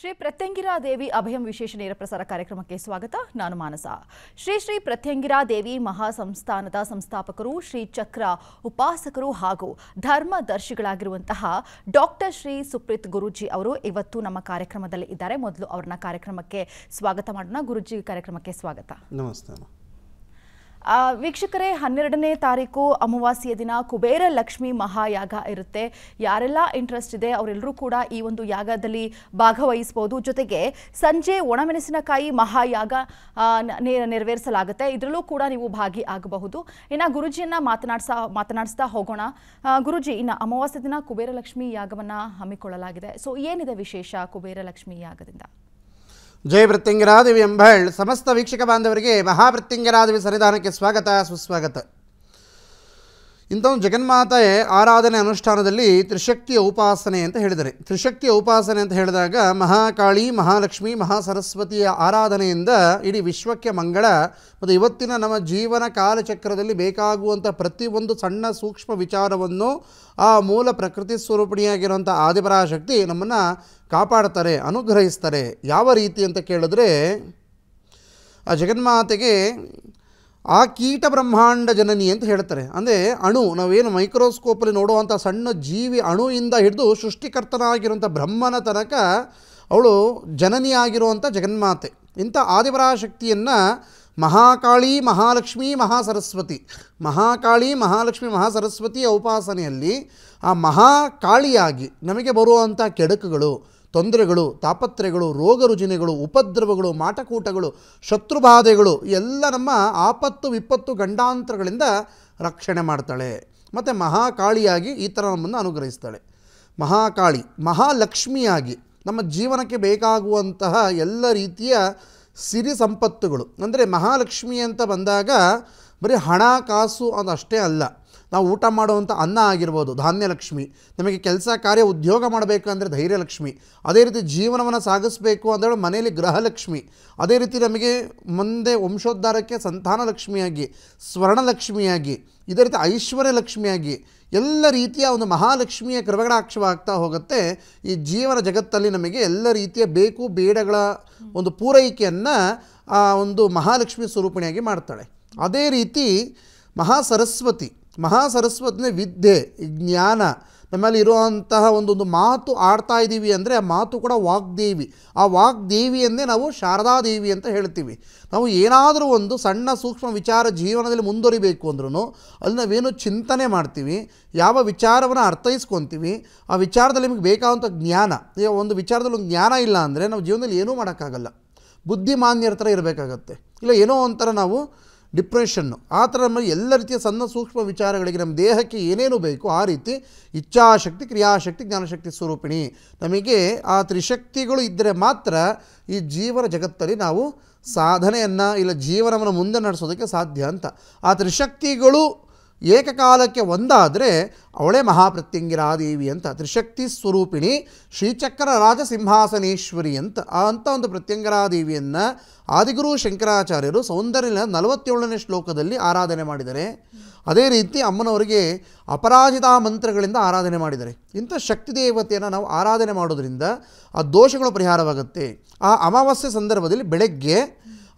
ಶ್ರೀ ಪ್ರತ್ಯಂಗಿರಾ ದೇವಿ ಅಭಯಂ ವಿಶೇಷ ನೇರ ಪ್ರಸಾರ ಕಾರ್ಯಕ್ರಮಕ್ಕೆ ಸ್ವಾಗತ ನಾನು ಮಾನಸ ಶ್ರೀ ಶ್ರೀ ಪ್ರತ್ಯಂಗಿರಾ ದೇವಿ ಮಹಾಸಂಸ್ಥಾನದ ಸಂಸ್ಥಾಪಕರು ಶ್ರೀ ಚಕ್ರ ಉಪಾಸಕರು ಹಾಗೂ ಧರ್ಮದರ್ಶಿಗಳಾಗಿರುವಂತಹ ಡಾಕ್ಟರ್ ಶ್ರೀ ಸುಪ್ರೀತ್ ಗುರೂಜಿ ಅವರು ಇವತ್ತು ನಮ್ಮ ಕಾರ್ಯಕ್ರಮದಲ್ಲಿ ಇದ್ದಾರೆ ಮೊದಲು ಅವರನ್ನ ಕಾರ್ಯಕ್ರಮಕ್ಕೆ ಸ್ವಾಗತ ಮಾಡೋಣ ಗುರುಜಿ ಕಾರ್ಯಕ್ರಮಕ್ಕೆ ಸ್ವಾಗತ ನಮಸ್ತೆ ವೀಕ್ಷಕರೇ ಹನ್ನೆರಡನೇ ತಾರೀಕು ಅಮಾವಾಸ್ಯ ದಿನ ಕುಬೇರ ಲಕ್ಷ್ಮಿ ಮಹಾಯಾಗ ಇರುತ್ತೆ ಯಾರೆಲ್ಲ ಇಂಟ್ರೆಸ್ಟ್ ಇದೆ ಅವರೆಲ್ಲರೂ ಕೂಡ ಈ ಒಂದು ಯಾಗದಲ್ಲಿ ಭಾಗವಹಿಸಬಹುದು ಜೊತೆಗೆ ಸಂಜೆ ಒಣಮೆಣಸಿನಕಾಯಿ ಮಹಾಯಾಗ ನೆರವೇರಿಸಲಾಗುತ್ತೆ ಇದರಲ್ಲೂ ಕೂಡ ನೀವು ಭಾಗಿಯಾಗಬಹುದು ಇನ್ನು ಗುರುಜಿಯನ್ನ ಮಾತನಾಡ್ಸಾ ಮಾತನಾಡಿಸ್ತಾ ಹೋಗೋಣ ಗುರುಜಿ ಇನ್ನು ಅಮಾವಾಸ್ಯ ದಿನ ಕುಬೇರ ಲಕ್ಷ್ಮಿ ಯಾಗವನ್ನು ಹಮ್ಮಿಕೊಳ್ಳಲಾಗಿದೆ ಸೊ ಏನಿದೆ ವಿಶೇಷ ಕುಬೇರ ಲಕ್ಷ್ಮಿ ಯಾಗದಿಂದ ಜಯ ಎಂಬಳ್ ಸಮಸ್ತ ವೀಕ್ಷಕ ಬಾಂಧವರಿಗೆ ಮಹಾವೃತ್ತಿಂಗನಾದೇವಿ ಸನ್ನಿಧಾನಕ್ಕೆ ಸ್ವಾಗತ ಸುಸ್ವಾಗತ ಇಂಥವ್ ಜಗನ್ಮಾತೆ ಆರಾಧನೆ ಅನುಷ್ಠಾನದಲ್ಲಿ ತ್ರಿಶಕ್ತಿಯ ಉಪಾಸನೆ ಅಂತ ಹೇಳಿದರೆ ತ್ರಿಶಕ್ತಿಯ ಉಪಾಸನೆ ಅಂತ ಹೇಳಿದಾಗ ಮಹಾಕಾಳಿ ಮಹಾಲಕ್ಷ್ಮಿ ಮಹಾಸರಸ್ವತಿಯ ಆರಾಧನೆಯಿಂದ ಇಡೀ ವಿಶ್ವಕ್ಕೆ ಮಂಗಳ ಮತ್ತು ಇವತ್ತಿನ ನಮ್ಮ ಜೀವನ ಕಾಲಚಕ್ರದಲ್ಲಿ ಬೇಕಾಗುವಂಥ ಪ್ರತಿಯೊಂದು ಸಣ್ಣ ಸೂಕ್ಷ್ಮ ವಿಚಾರವನ್ನು ಆ ಮೂಲ ಪ್ರಕೃತಿ ಸ್ವರೂಪಿಣಿಯಾಗಿರುವಂಥ ಆದಿಪರಾಶಕ್ತಿ ನಮ್ಮನ್ನು ಕಾಪಾಡ್ತಾರೆ ಅನುಗ್ರಹಿಸ್ತಾರೆ ಯಾವ ರೀತಿ ಅಂತ ಕೇಳಿದ್ರೆ ಆ ಜಗನ್ಮಾತೆಗೆ ಆ ಕೀಟ ಬ್ರಹ್ಮಾಂಡ ಜನನಿ ಅಂತ ಹೇಳ್ತಾರೆ ಅಂದರೆ ಅಣು ನಾವೇನು ಮೈಕ್ರೋಸ್ಕೋಪಲ್ಲಿ ನೋಡುವಂಥ ಸಣ್ಣ ಜೀವಿ ಅಣುವಿಂದ ಹಿಡಿದು ಸೃಷ್ಟಿಕರ್ತನಾಗಿರುವಂಥ ಬ್ರಹ್ಮನ ತನಕ ಅವಳು ಜನನಿಯಾಗಿರುವಂಥ ಜಗನ್ಮಾತೆ ಇಂಥ ಶಕ್ತಿಯನ್ನು ಮಹಾಕಾಳಿ ಮಹಾಲಕ್ಷ್ಮಿ ಮಹಾಸರಸ್ವತಿ ಮಹಾಕಾಳಿ ಮಹಾಲಕ್ಷ್ಮಿ ಮಹಾಸರಸ್ವತಿಯ ಉಪಾಸನೆಯಲ್ಲಿ ಆ ಮಹಾಕಾಳಿಯಾಗಿ ನಮಗೆ ಬರುವಂಥ ಕೆಡಕುಗಳು ತೊಂದರೆಗಳು ತಾಪತ್ರೆಗಳು ರೋಗ ರುಜಿನಗಳು ಉಪದ್ರವಗಳು ಮಾಟಕೂಟಗಳು ಶತ್ರುಬಾಧೆಗಳು ಎಲ್ಲ ನಮ್ಮ ಆಪತ್ತು ವಿಪತ್ತು ಗಂಡಾಂತರಗಳಿಂದ ರಕ್ಷಣೆ ಮಾಡ್ತಾಳೆ ಮತ್ತು ಮಹಾಕಾಳಿಯಾಗಿ ಈ ಥರ ನಮ್ಮನ್ನು ಅನುಗ್ರಹಿಸ್ತಾಳೆ ಮಹಾಕಾಳಿ ಮಹಾಲಕ್ಷ್ಮಿಯಾಗಿ ನಮ್ಮ ಜೀವನಕ್ಕೆ ಬೇಕಾಗುವಂತಹ ಎಲ್ಲ ರೀತಿಯ ಸಿರಿ ಸಂಪತ್ತುಗಳು ಅಂದರೆ ಮಹಾಲಕ್ಷ್ಮಿ ಅಂತ ಬಂದಾಗ ಬರೀ ಹಣ ಕಾಸು ಅದು ಅಷ್ಟೇ ಅಲ್ಲ ನಾವು ಊಟ ಮಾಡುವಂಥ ಅನ್ನ ಆಗಿರ್ಬೋದು ಧಾನ್ಯಲಕ್ಷ್ಮಿ ನಮಗೆ ಕೆಲಸ ಕಾರ್ಯ ಉದ್ಯೋಗ ಮಾಡಬೇಕು ಅಂದರೆ ಧೈರ್ಯಲಕ್ಷ್ಮಿ ಅದೇ ರೀತಿ ಜೀವನವನ್ನು ಸಾಗಿಸಬೇಕು ಅಂದರೆ ಮನೆಯಲ್ಲಿ ಗೃಹಲಕ್ಷ್ಮಿ ಅದೇ ರೀತಿ ನಮಗೆ ಮುಂದೆ ವಂಶೋದ್ಧಾರಕ್ಕೆ ಸಂತಾನಲಕ್ಷ್ಮಿಯಾಗಿ ಸ್ವರ್ಣಲಕ್ಷ್ಮಿಯಾಗಿ ಇದೇ ರೀತಿ ಐಶ್ವರ್ಯ ಲಕ್ಷ್ಮಿಯಾಗಿ ಎಲ್ಲ ರೀತಿಯ ಒಂದು ಮಹಾಲಕ್ಷ್ಮಿಯ ಕೃಪೆಗಳಾಕ್ಷವ ಆಗ್ತಾ ಹೋಗುತ್ತೆ ಈ ಜೀವನ ಜಗತ್ತಲ್ಲಿ ನಮಗೆ ಎಲ್ಲ ರೀತಿಯ ಬೇಕು ಬೇಡಗಳ ಒಂದು ಪೂರೈಕೆಯನ್ನು ಆ ಒಂದು ಮಹಾಲಕ್ಷ್ಮಿ ಸ್ವರೂಪಿಣಿಯಾಗಿ ಮಾಡ್ತಾಳೆ ಅದೇ ರೀತಿ ಮಹಾಸರಸ್ವತಿ ಮಹಾಸರಸ್ವತಿನ ವಿದ್ಯೆ ಜ್ಞಾನ ನಮ್ಮಲ್ಲಿ ಇರುವಂತಹ ಒಂದೊಂದು ಮಾತು ಆಡ್ತಾ ಇದ್ದೀವಿ ಅಂದರೆ ಆ ಮಾತು ಕೂಡ ವಾಗ್ದೇವಿ ಆ ವಾಗ್ದೇವಿಯನ್ನೇ ನಾವು ಶಾರದಾದೇವಿ ಅಂತ ಹೇಳ್ತೀವಿ ನಾವು ಏನಾದರೂ ಒಂದು ಸಣ್ಣ ಸೂಕ್ಷ್ಮ ವಿಚಾರ ಜೀವನದಲ್ಲಿ ಮುಂದುವರಿಬೇಕು ಅಂದ್ರೂ ಅಲ್ಲಿ ನಾವೇನು ಚಿಂತನೆ ಮಾಡ್ತೀವಿ ಯಾವ ವಿಚಾರವನ್ನು ಅರ್ಥೈಸ್ಕೊತೀವಿ ಆ ವಿಚಾರದಲ್ಲಿ ನಿಮಗೆ ಬೇಕಾದಂಥ ಜ್ಞಾನ ಈಗ ಒಂದು ವಿಚಾರದಲ್ಲಿ ಒಂದು ಜ್ಞಾನ ಇಲ್ಲ ಅಂದರೆ ನಾವು ಜೀವನದಲ್ಲಿ ಏನೂ ಮಾಡೋಕ್ಕಾಗಲ್ಲ ಬುದ್ಧಿಮಾನ್ಯರ ಥರ ಇರಬೇಕಾಗತ್ತೆ ಇಲ್ಲ ಏನೋ ಒಂಥರ ನಾವು ಡಿಪ್ರೆಷನ್ನು ಆ ಥರ ನಮ್ಮ ಎಲ್ಲ ರೀತಿಯ ಸಣ್ಣ ಸೂಕ್ಷ್ಮ ವಿಚಾರಗಳಿಗೆ ನಮ್ಮ ದೇಹಕ್ಕೆ ಏನೇನು ಬೇಕು ಆ ರೀತಿ ಇಚ್ಛಾಶಕ್ತಿ ಕ್ರಿಯಾಶಕ್ತಿ ಜ್ಞಾನಶಕ್ತಿ ಸ್ವರೂಪಿಣಿ ನಮಗೆ ಆ ತ್ರಿಶಕ್ತಿಗಳು ಇದ್ದರೆ ಮಾತ್ರ ಈ ಜೀವನ ಜಗತ್ತಲ್ಲಿ ನಾವು ಸಾಧನೆಯನ್ನು ಇಲ್ಲ ಜೀವನವನ್ನು ಮುಂದೆ ನಡೆಸೋದಕ್ಕೆ ಸಾಧ್ಯ ಅಂತ ಆ ತ್ರಿಶಕ್ತಿಗಳು ಏಕಕಾಲಕ್ಕೆ ಒಂದಾದರೆ ಅವಳೇ ಮಹಾಪ್ರತ್ಯಂಗಿರಾದೇವಿ ಅಂತ ತ್ರಿಶಕ್ತಿ ಸ್ವರೂಪಿಣಿ ಶ್ರೀಚಕ್ರ ಸಿಂಹಾಸನೇಶ್ವರಿ ಅಂತ ಆ ಅಂಥ ಒಂದು ಪ್ರತ್ಯಂಗರಾದೇವಿಯನ್ನು ಆದಿಗುರು ಶಂಕರಾಚಾರ್ಯರು ಸೌಂದರ್ಯನ ನಲವತ್ತೇಳನೇ ಶ್ಲೋಕದಲ್ಲಿ ಆರಾಧನೆ ಮಾಡಿದ್ದಾರೆ ಅದೇ ರೀತಿ ಅಮ್ಮನವರಿಗೆ ಅಪರಾಜಿತ ಮಂತ್ರಗಳಿಂದ ಆರಾಧನೆ ಮಾಡಿದರೆ ಇಂಥ ಶಕ್ತಿ ದೇವತೆಯನ್ನು ನಾವು ಆರಾಧನೆ ಮಾಡೋದರಿಂದ ಆ ದೋಷಗಳು ಪರಿಹಾರವಾಗುತ್ತೆ ಆ ಅಮಾವಾಸ್ಯೆ ಸಂದರ್ಭದಲ್ಲಿ ಬೆಳಗ್ಗೆ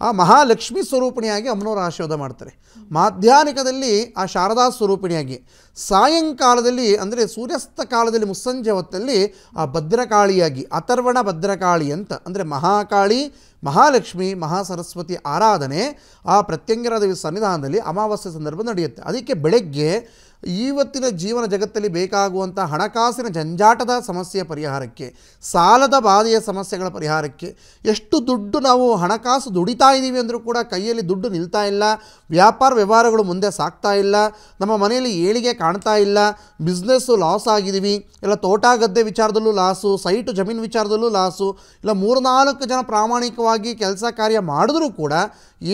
ಆ ಮಹಾಲಕ್ಷ್ಮಿ ಸ್ವರೂಪಿಣಿಯಾಗಿ ಅಮ್ಮನವರು ಆಶೀರ್ವಾದ ಮಾಡ್ತಾರೆ ಮಾಧ್ಯಾನಿಕದಲ್ಲಿ ಆ ಶಾರದಾ ಸ್ವರೂಪಿಣಿಯಾಗಿ ಸಾಯಂಕಾಲದಲ್ಲಿ ಅಂದರೆ ಸೂರ್ಯಾಸ್ತ ಕಾಲದಲ್ಲಿ ಮುಸ್ಸಂಜೆ ಹೊತ್ತಲ್ಲಿ ಆ ಭದ್ರಕಾಳಿಯಾಗಿ ಅಥರ್ವಣ ಭದ್ರಕಾಳಿ ಅಂತ ಅಂದರೆ ಮಹಾಕಾಳಿ ಮಹಾಲಕ್ಷ್ಮಿ ಮಹಾಸರಸ್ವತಿ ಆರಾಧನೆ ಆ ಪ್ರತ್ಯಂಗರ ಸನ್ನಿಧಾನದಲ್ಲಿ ಅಮಾವಾಸ್ಯೆ ಸಂದರ್ಭ ನಡೆಯುತ್ತೆ ಅದಕ್ಕೆ ಬೆಳಗ್ಗೆ ಇವತ್ತಿನ ಜೀವನ ಜಗತ್ತಲ್ಲಿ ಬೇಕಾಗುವಂಥ ಹಣಕಾಸಿನ ಜಂಜಾಟದ ಸಮಸ್ಯೆಯ ಪರಿಹಾರಕ್ಕೆ ಸಾಲದ ಬಾಧೆಯ ಸಮಸ್ಯೆಗಳ ಪರಿಹಾರಕ್ಕೆ ಎಷ್ಟು ದುಡ್ಡು ನಾವು ಹಣಕಾಸು ದುಡಿತಾ ಇದ್ದೀವಿ ಅಂದರೂ ಕೂಡ ಕೈಯಲ್ಲಿ ದುಡ್ಡು ನಿಲ್ತಾ ಇಲ್ಲ ವ್ಯಾಪಾರ ವ್ಯವಹಾರಗಳು ಮುಂದೆ ಸಾಗ್ತಾ ಇಲ್ಲ ನಮ್ಮ ಮನೆಯಲ್ಲಿ ಏಳಿಗೆ ಕಾಣ್ತಾ ಇಲ್ಲ ಬಿಸ್ನೆಸ್ಸು ಲಾಸ್ ಆಗಿದ್ದೀವಿ ಇಲ್ಲ ತೋಟ ಗದ್ದೆ ವಿಚಾರದಲ್ಲೂ ಲಾಸು ಸೈಟು ಜಮೀನು ವಿಚಾರದಲ್ಲೂ ಲಾಸು ಇಲ್ಲ ಮೂರ್ನಾಲ್ಕು ಜನ ಪ್ರಾಮಾಣಿಕವಾಗಿ ಕೆಲಸ ಕಾರ್ಯ ಮಾಡಿದ್ರೂ ಕೂಡ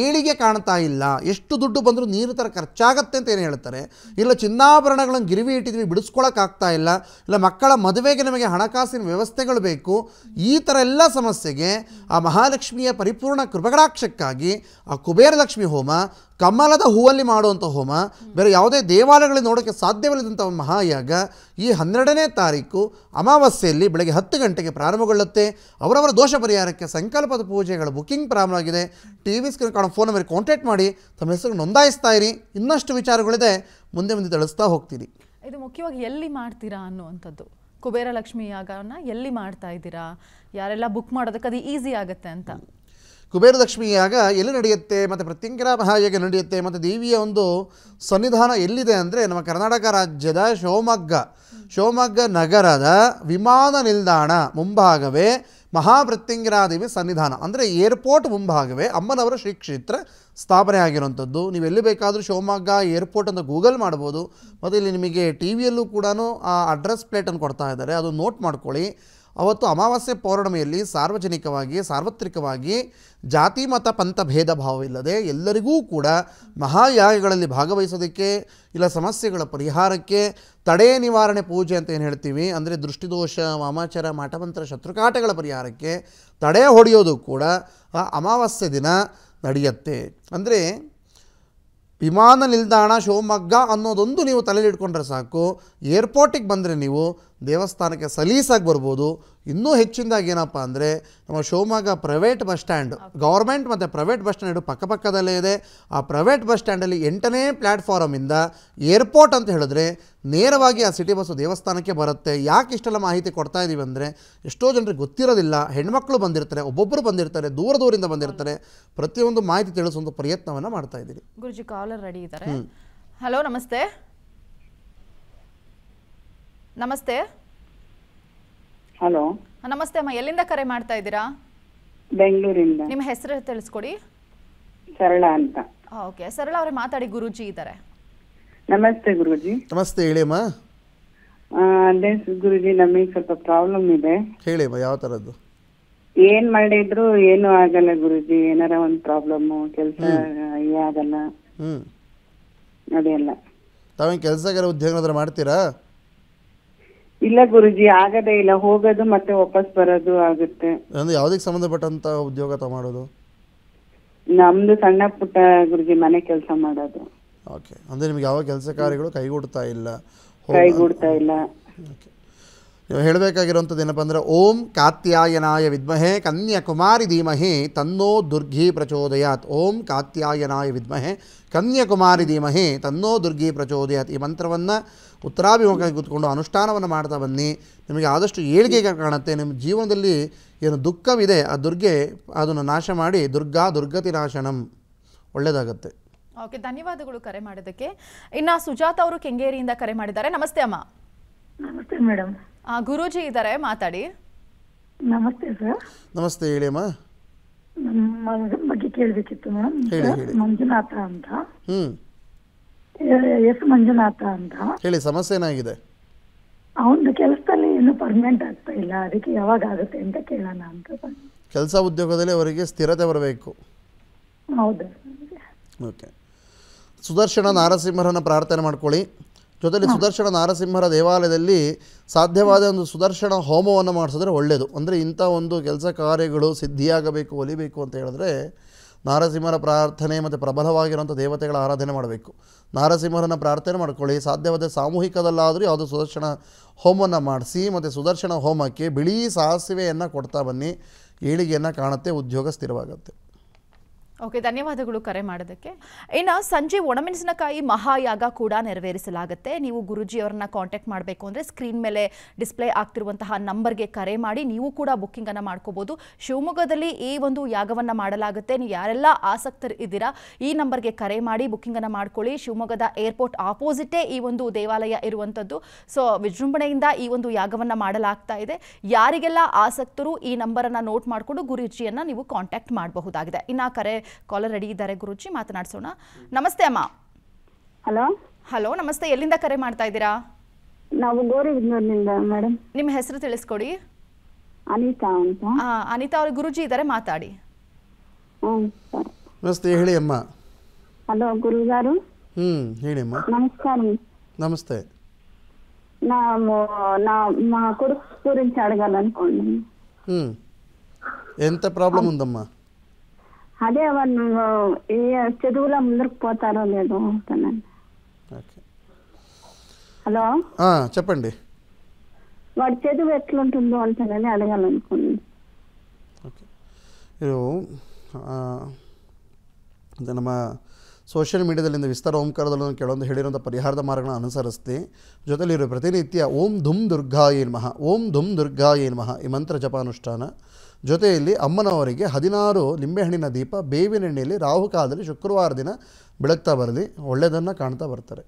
ಏಳಿಗೆ ಕಾಣ್ತಾ ಇಲ್ಲ ಎಷ್ಟು ದುಡ್ಡು ಬಂದರೂ ನೀರು ಥರ ಖರ್ಚಾಗತ್ತೆ ಅಂತ ಏನು ಹೇಳ್ತಾರೆ ಇಲ್ಲ ಚಿನ್ನ ಚಿನ್ನಾಭರಣಗಳನ್ನು ಗಿರಿವಿ ಇಟ್ಟಿದ್ವಿ ಬಿಡಿಸ್ಕೊಳಕ್ಕಾಗ್ತಾ ಇಲ್ಲ ಇಲ್ಲ ಮಕ್ಕಳ ಮದುವೆಗೆ ನಮಗೆ ಹಣಕಾಸಿನ ವ್ಯವಸ್ಥೆಗಳು ಬೇಕು ಈ ಥರ ಎಲ್ಲ ಸಮಸ್ಯೆಗೆ ಆ ಮಹಾಲಕ್ಷ್ಮಿಯ ಪರಿಪೂರ್ಣ ಕೃಪಗಡಾಕ್ಷಕ್ಕಾಗಿ ಆ ಕುಬೇರಲಕ್ಷ್ಮಿ ಹೋಮ ಕಮಲದ ಹೂವಲ್ಲಿ ಮಾಡುವಂಥ ಹೋಮ ಬೇರೆ ಯಾವುದೇ ದೇವಾಲಯಗಳಲ್ಲಿ ನೋಡೋಕ್ಕೆ ಸಾಧ್ಯವಿಲ್ಲದಂಥ ಮಹಾಯಾಗ ಈ ಹನ್ನೆರಡನೇ ತಾರೀಕು ಅಮಾವಾಸ್ಯೆಯಲ್ಲಿ ಬೆಳಗ್ಗೆ ಹತ್ತು ಗಂಟೆಗೆ ಪ್ರಾರಂಭಗೊಳ್ಳುತ್ತೆ ಅವರವರ ದೋಷ ಪರಿಹಾರಕ್ಕೆ ಸಂಕಲ್ಪದ ಪೂಜೆಗಳ ಬುಕ್ಕಿಂಗ್ ಪ್ರಾರಂಭವಾಗಿದೆ ಟಿ ವಿ ಸ್ಕ್ರೀನ್ ಕಾಣೋ ಫೋನ್ ನಂಬರ್ ಕಾಂಟ್ಯಾಕ್ಟ್ ಮಾಡಿ ತಮ್ಮ ಹೆಸರು ನೋಂದಾಯಿಸ್ತಾ ಇರಿ ಇನ್ನಷ್ಟು ವಿಚಾರಗಳಿದೆ ಮುಂದೆ ಮುಂದೆ ತಳಿಸ್ತಾ ಹೋಗ್ತೀನಿ ಇದು ಮುಖ್ಯವಾಗಿ ಎಲ್ಲಿ ಮಾಡ್ತೀರಾ ಅನ್ನುವಂಥದ್ದು ಕುಬೇರ ಲಕ್ಷ್ಮಿ ಯಾಗವನ್ನ ಎಲ್ಲಿ ಮಾಡ್ತಾ ಇದ್ದೀರಾ ಯಾರೆಲ್ಲ ಬುಕ್ ಮಾಡೋದಕ್ಕೆ ಅದು ಈಸಿ ಆಗುತ್ತೆ ಅಂತ ಕುಬೇರ ಲಕ್ಷ್ಮಿ ಯಾಗ ಎಲ್ಲಿ ನಡೆಯುತ್ತೆ ಮತ್ತು ಪ್ರತ್ಯಂಕರ ಮಹಾಯಾಗ ನಡೆಯುತ್ತೆ ಮತ್ತು ದೇವಿಯ ಒಂದು ಸನ್ನಿಧಾನ ಎಲ್ಲಿದೆ ಅಂದರೆ ನಮ್ಮ ಕರ್ನಾಟಕ ರಾಜ್ಯದ ಶಿವಮೊಗ್ಗ ಶಿವಮೊಗ್ಗ ನಗರದ ವಿಮಾನ ನಿಲ್ದಾಣ ಮುಂಭಾಗವೇ ಮಹಾಮೃತ್ಯುಂಗಿರಾದೇವಿ ಸನ್ನಿಧಾನ ಅಂದರೆ ಏರ್ಪೋರ್ಟ್ ಮುಂಭಾಗವೇ ಅಮ್ಮನವರ ಶ್ರೀ ಕ್ಷೇತ್ರ ಸ್ಥಾಪನೆ ಆಗಿರುವಂಥದ್ದು ನೀವು ಎಲ್ಲಿ ಬೇಕಾದರೂ ಶಿವಮೊಗ್ಗ ಏರ್ಪೋರ್ಟ್ ಅಂತ ಗೂಗಲ್ ಮಾಡ್ಬೋದು ಮತ್ತು ಇಲ್ಲಿ ನಿಮಗೆ ಟಿ ವಿಯಲ್ಲೂ ಕೂಡ ಆ ಅಡ್ರೆಸ್ ಪ್ಲೇಟನ್ನು ಕೊಡ್ತಾ ಇದ್ದಾರೆ ಅದು ನೋಟ್ ಮಾಡ್ಕೊಳ್ಳಿ ಅವತ್ತು ಅಮಾವಾಸ್ಯೆ ಪೌರ್ಣಿಮೆಯಲ್ಲಿ ಸಾರ್ವಜನಿಕವಾಗಿ ಸಾರ್ವತ್ರಿಕವಾಗಿ ಜಾತಿ ಮತ ಪಂಥ ಭೇದ ಭಾವವಿಲ್ಲದೆ ಎಲ್ಲರಿಗೂ ಕೂಡ ಮಹಾಯಾಗಗಳಲ್ಲಿ ಭಾಗವಹಿಸೋದಕ್ಕೆ ಇಲ್ಲ ಸಮಸ್ಯೆಗಳ ಪರಿಹಾರಕ್ಕೆ ತಡೆ ನಿವಾರಣೆ ಪೂಜೆ ಅಂತ ಏನು ಹೇಳ್ತೀವಿ ಅಂದರೆ ದೃಷ್ಟಿದೋಷ ವಾಮಾಚಾರ ಮಾಟಮಂತ್ರ ಶತ್ರುಕಾಟಗಳ ಪರಿಹಾರಕ್ಕೆ ತಡೆ ಹೊಡೆಯೋದು ಕೂಡ ಆ ಅಮಾವಾಸ್ಯೆ ದಿನ ನಡೆಯುತ್ತೆ ಅಂದರೆ ವಿಮಾನ ನಿಲ್ದಾಣ ಶಿವಮೊಗ್ಗ ಅನ್ನೋದೊಂದು ನೀವು ತಲೆಯಲ್ಲಿ ಸಾಕು ಏರ್ಪೋರ್ಟಿಗೆ ಬಂದರೆ ನೀವು ದೇವಸ್ಥಾನಕ್ಕೆ ಸಲೀಸಾಗಿ ಬರ್ಬೋದು ಇನ್ನೂ ಹೆಚ್ಚಿನದಾಗಿ ಏನಪ್ಪ ಅಂದರೆ ನಮ್ಮ Shivamogga private bus stand government ಮತ್ತು ಪ್ರೈವೇಟ್ ಬಸ್ ಸ್ಟ್ಯಾಂಡು ಪಕ್ಕಪಕ್ಕದಲ್ಲೇ ಇದೆ ಆ ಪ್ರೈವೇಟ್ ಬಸ್ ಸ್ಟ್ಯಾಂಡಲ್ಲಿ ಎಂಟನೇ ಪ್ಲ್ಯಾಟ್ಫಾರಮಿಂದ ಏರ್ಪೋರ್ಟ್ ಅಂತ ಹೇಳಿದ್ರೆ ನೇರವಾಗಿ ಆ ಸಿಟಿ ಬಸ್ಸು ದೇವಸ್ಥಾನಕ್ಕೆ ಬರುತ್ತೆ ಯಾಕೆ ಇಷ್ಟೆಲ್ಲ ಮಾಹಿತಿ ಕೊಡ್ತಾ ಇದ್ದೀವಿ ಅಂದರೆ ಎಷ್ಟೋ ಜನರಿಗೆ ಗೊತ್ತಿರೋದಿಲ್ಲ ಹೆಣ್ಮಕ್ಳು ಬಂದಿರ್ತಾರೆ ಒಬ್ಬೊಬ್ಬರು ಬಂದಿರ್ತಾರೆ ದೂರ ದೂರಿಂದ ಬಂದಿರ್ತಾರೆ ಪ್ರತಿಯೊಂದು ಮಾಹಿತಿ ತಿಳಿಸುವಂಥ ಪ್ರಯತ್ನವನ್ನು ಮಾಡ್ತಾ ಇದ್ದೀರಿ ಗುರುಜಿ ಕಾಲರ್ ರೆಡಿ ಇದ್ದಾರೆ ಹಲೋ ನಮಸ್ತೆ ನಮಸ್ತೆ ಹಲೋ ನಮಸ್ತೆ ಅಮ್ಮ ಎಲ್ಲಿಂದ ಕರೆ ಮಾಡ್ತಾ ಇದ್ದೀರಾ ಬೆಂಗಳೂರಿಂದ ನಿಮ್ಮ ಹೆಸರು ತಿಳಿಸ್ಕೊಡಿ ಸರಳ ಅಂತ ಓಕೆ ಸರಳ ಅವರೇ ಮಾತಾಡಿ ಗುರುಜಿ ಇದ್ದಾರೆ ನಮಸ್ತೆ ಗುರುಜಿ ನಮಸ್ತೆ ಅಮ್ಮ ಅದೇ ಗುರುಜಿ ನಮಗೆ ಸ್ವಲ್ಪ ಪ್ರಾಬ್ಲಮ್ ಇದೆ ಅಮ್ಮ ಯಾವ ತರದ್ದು ಏನ್ ಮಾಡಿದ್ರು ಏನು ಆಗಲ್ಲ ಗುರುಜಿ ಏನಾರ ಒಂದು ಪ್ರಾಬ್ಲಮ್ ಕೆಲಸ ಆಗಲ್ಲ ಹ್ಮ್ ಅದೆಲ್ಲ ತಾವೇನು ಕೆಲಸ ಉದ್ಯೋಗ ಮಾಡ್ತೀರಾ ಇಲ್ಲ ಗುರುಜಿ ಆಗದೇ ಇಲ್ಲ ಹೋಗೋದು ಮತ್ತೆ ವಾಪಸ್ ಬರೋದು ಆಗುತ್ತೆ ಅಂದ್ರೆ ಯಾವ್ದಕ್ಕೆ ಸಂಬಂಧಪಟ್ಟಂತ ಉದ್ಯೋಗ ತ ಮಾಡೋದು ನಮ್ದು ಸಣ್ಣ ಪುಟ್ಟ ಗುರುಜಿ ಮನೆ ಕೆಲಸ ಮಾಡೋದು ಓಕೆ ಅಂದ್ರೆ ನಿಮ್ಗೆ ಯಾವ ಕೆಲಸ ಕಾರ್ಯಗಳು ಕೈಗೂಡ್ತಾ ಇಲ್ಲ ಕೈಗೂಡ್ತಾ ಇಲ್ಲ ಹೇಳಬೇಕಾಗಿರುವಂಥದ್ದು ಏನಪ್ಪ ಅಂದರೆ ಓಂ ಕಾತ್ಯಾಯನಾಯ ವಿದ್ಮಹೆ ಕನ್ಯಾಕುಮಾರಿ ಧೀಮಹಿ ತನ್ನೋ ದುರ್ಗಿ ಪ್ರಚೋದಯಾತ್ ಓಂ ಕಾತ್ಯಾಯನಾಯ ವಿದ್ಮಹೆ ಕನ್ಯಾಕುಮಾರಿ ಧೀಮಹಿ ತನ್ನೋ ದುರ್ಗಿ ಪ್ರಚೋದಯಾತ್ ಈ ಮಂತ್ರವನ್ನು ಉತ್ತರಾಭಿಮುಖವಾಗಿ ಕೂತ್ಕೊಂಡು ಅನುಷ್ಠಾನವನ್ನು ಮಾಡ್ತಾ ಬನ್ನಿ ನಿಮಗೆ ಆದಷ್ಟು ಏಳಿಗೆ ಕಾಣುತ್ತೆ ನಿಮ್ಮ ಜೀವನದಲ್ಲಿ ಏನು ದುಃಖವಿದೆ ಆ ದುರ್ಗೆ ಅದನ್ನು ನಾಶ ಮಾಡಿ ದುರ್ಗಾ ದುರ್ಗತಿ ನಾಶನಂ ಒಳ್ಳೆಯದಾಗುತ್ತೆ ಓಕೆ ಧನ್ಯವಾದಗಳು ಕರೆ ಮಾಡೋದಕ್ಕೆ ಇನ್ನು ಸುಜಾತ ಅವರು ಕೆಂಗೇರಿಯಿಂದ ಕರೆ ಮಾಡಿದ್ದಾರೆ ನಮಸ್ತೆ ಅಮ್ಮ ನಮಸ್ತೆ ಮೇಡಮ್ ಗುರೂಜಿ ಇದ್ದಾರೆ ಮಾತಾಡಿ ನಮಸ್ತೆ ಸರ್ ನಮಸ್ತೆ ಹೇಳಿ ಅಮ್ಮ ನಮ್ಮ ಬಗ್ಗೆ ಕೇಳಬೇಕಿತ್ತು ಮೇಡಮ್ ಮಂಜುನಾಥ ಅಂತ ಎಸ್ ಮಂಜುನಾಥ ಅಂತ ಹೇಳಿ ಸಮಸ್ಯೆ ಏನಾಗಿದೆ ಅವನದು ಕೆಲಸದಲ್ಲಿ ಏನು ಪರ್ಮನೆಂಟ್ ಆಗ್ತಾ ಇಲ್ಲ ಅದಕ್ಕೆ ಯಾವಾಗ ಆಗುತ್ತೆ ಅಂತ ಕೇಳೋಣ ಅಂತ ಕೆಲಸ ಉದ್ಯೋಗದಲ್ಲಿ ಅವರಿಗೆ ಸ್ಥಿರತೆ ಬರಬೇಕು ಹೌದು ಓಕೆ ಸುದರ್ಶನ ನಾರಸಿಂಹರನ್ನ ಪ್ರಾರ್ಥನೆ ಮಾಡ್ಕೊಳ್ಳಿ ಜೊತೆಲಿ ಸುದರ್ಶನ ನಾರಸಿಂಹರ ದೇವಾಲಯದಲ್ಲಿ ಸಾಧ್ಯವಾದ ಒಂದು ಸುದರ್ಶನ ಹೋಮವನ್ನು ಮಾಡಿಸಿದ್ರೆ ಒಳ್ಳೆಯದು ಅಂದರೆ ಇಂಥ ಒಂದು ಕೆಲಸ ಕಾರ್ಯಗಳು ಸಿದ್ಧಿಯಾಗಬೇಕು ಒಲಿಬೇಕು ಅಂತ ಹೇಳಿದ್ರೆ ನಾರಸಿಂಹರ ಪ್ರಾರ್ಥನೆ ಮತ್ತು ಪ್ರಬಲವಾಗಿರುವಂಥ ದೇವತೆಗಳ ಆರಾಧನೆ ಮಾಡಬೇಕು ನಾರಸಿಂಹರನ್ನು ಪ್ರಾರ್ಥನೆ ಮಾಡ್ಕೊಳ್ಳಿ ಸಾಧ್ಯವಾದ ಸಾಮೂಹಿಕದಲ್ಲಾದರೂ ಯಾವುದು ಸುದರ್ಶನ ಹೋಮವನ್ನು ಮಾಡಿಸಿ ಮತ್ತು ಸುದರ್ಶನ ಹೋಮಕ್ಕೆ ಬಿಳಿ ಸಾಸಿವೆಯನ್ನು ಕೊಡ್ತಾ ಬನ್ನಿ ಏಳಿಗೆಯನ್ನು ಕಾಣುತ್ತೆ ಉದ್ಯೋಗ ಸ್ಥಿರವಾಗುತ್ತೆ ಓಕೆ ಧನ್ಯವಾದಗಳು ಕರೆ ಮಾಡೋದಕ್ಕೆ ಇನ್ನು ಸಂಜೆ ಒಣಮೆಣಸಿನಕಾಯಿ ಮಹಾಯಾಗ ಕೂಡ ನೆರವೇರಿಸಲಾಗುತ್ತೆ ನೀವು ಗುರುಜಿಯವರನ್ನ ಕಾಂಟ್ಯಾಕ್ಟ್ ಮಾಡಬೇಕು ಅಂದರೆ ಸ್ಕ್ರೀನ್ ಮೇಲೆ ಡಿಸ್ಪ್ಲೇ ಆಗ್ತಿರುವಂತಹ ನಂಬರ್ಗೆ ಕರೆ ಮಾಡಿ ನೀವು ಕೂಡ ಬುಕ್ಕಿಂಗನ್ನು ಮಾಡ್ಕೋಬೋದು ಶಿವಮೊಗ್ಗದಲ್ಲಿ ಈ ಒಂದು ಯಾಗವನ್ನು ಮಾಡಲಾಗುತ್ತೆ ನೀವು ಯಾರೆಲ್ಲ ಆಸಕ್ತರು ಇದ್ದೀರಾ ಈ ನಂಬರ್ಗೆ ಕರೆ ಮಾಡಿ ಬುಕ್ಕಿಂಗನ್ನು ಮಾಡ್ಕೊಳ್ಳಿ ಶಿವಮೊಗ್ಗದ ಏರ್ಪೋರ್ಟ್ ಆಪೋಸಿಟೇ ಈ ಒಂದು ದೇವಾಲಯ ಇರುವಂಥದ್ದು ಸೊ ವಿಜೃಂಭಣೆಯಿಂದ ಈ ಒಂದು ಯಾಗವನ್ನು ಮಾಡಲಾಗ್ತಾ ಇದೆ ಯಾರಿಗೆಲ್ಲ ಆಸಕ್ತರು ಈ ನಂಬರನ್ನು ನೋಟ್ ಮಾಡಿಕೊಂಡು ಗುರುಜಿಯನ್ನು ನೀವು ಕಾಂಟ್ಯಾಕ್ಟ್ ಮಾಡಬಹುದಾಗಿದೆ ಇನ್ನು ಕರೆ ಕಾಲರ್ ರೆಡಿ ಗುರುಜಿ ಮಾತನಾಡಿಸೋಣ ನಮಸ್ತೆ ಅಮ್ಮ ಹಲೋ ಹಲೋ ನಮಸ್ತೆ ಎಲ್ಲಿಂದ ಕರೆ ಮಾಡ್ತಾ ಇದ್ದೀರಾ ನಾವು ಗೋರಿಬಿದ್ನೂರಿನಿಂದ ಮೇಡಮ್ ನಿಮ್ಮ ಹೆಸರು ತಿಳಿಸ್ಕೊಡಿ ಅನಿತಾ ಅಂತ ಅನಿತಾ ಅವ್ರ ಗುರುಜಿ ಇದ್ದಾರೆ ಮಾತಾಡಿ ನಮಸ್ತೆ ಹೇಳಿ ಅಮ್ಮ ಹಲೋ ಗುರುಗಾರು ಹ್ಮ್ ಹೇಳಿ ಅಮ್ಮ ನಮಸ್ಕಾರ నమస్తే నా నా మా కొడుకు గురించి అడగాలనుకోండి ఎంత ప్రాబ్లం ఉందమ్మా అదే చదువులో ముందుకు పోతారో లేదో హలో చెప్పండి వాడి చదువు ఎట్లుంటుందో అంటానని అడగాలనుకున్నాను ಇದು ನಮ್ಮ ಸೋಷಿಯಲ್ ಮೀಡಿಯಾದಲ್ಲಿ ವಿಸ್ತಾರ ಓಂಕಾರದಲ್ಲಿ ಕೆಲವೊಂದು ಹೇಳಿರುವಂಥ ಪರಿಹಾರದ ಮಾರ್ಗಗಳನ್ನು ಅನುಸರಿಸ್ತಿ ಜೊತೆಲಿರೋ ಪ್ರತಿನಿತ್ಯ ಓಂ ಧುಮ್ ದುರ್ಗಾ ಏನ್ಮಃ ಓಂ ಧುಮ್ ದುರ್ಗಾ ಏನ್ಮಃ ಈ ಮಂತ್ರ ಜಪಾನುಷ್ಠಾನ ಜೊತೆಯಲ್ಲಿ ಅಮ್ಮನವರಿಗೆ ಹದಿನಾರು ನಿಂಬೆಹಣ್ಣಿನ ದೀಪ ಬೇವಿನ ಎಣ್ಣೆಯಲ್ಲಿ ರಾಹುಕಾಲದಲ್ಲಿ ಶುಕ್ರವಾರ ದಿನ ಬೆಳಗ್ತಾ ಬರಲಿ ಒಳ್ಳೆಯದನ್ನು ಕಾಣ್ತಾ ಬರ್ತಾರೆ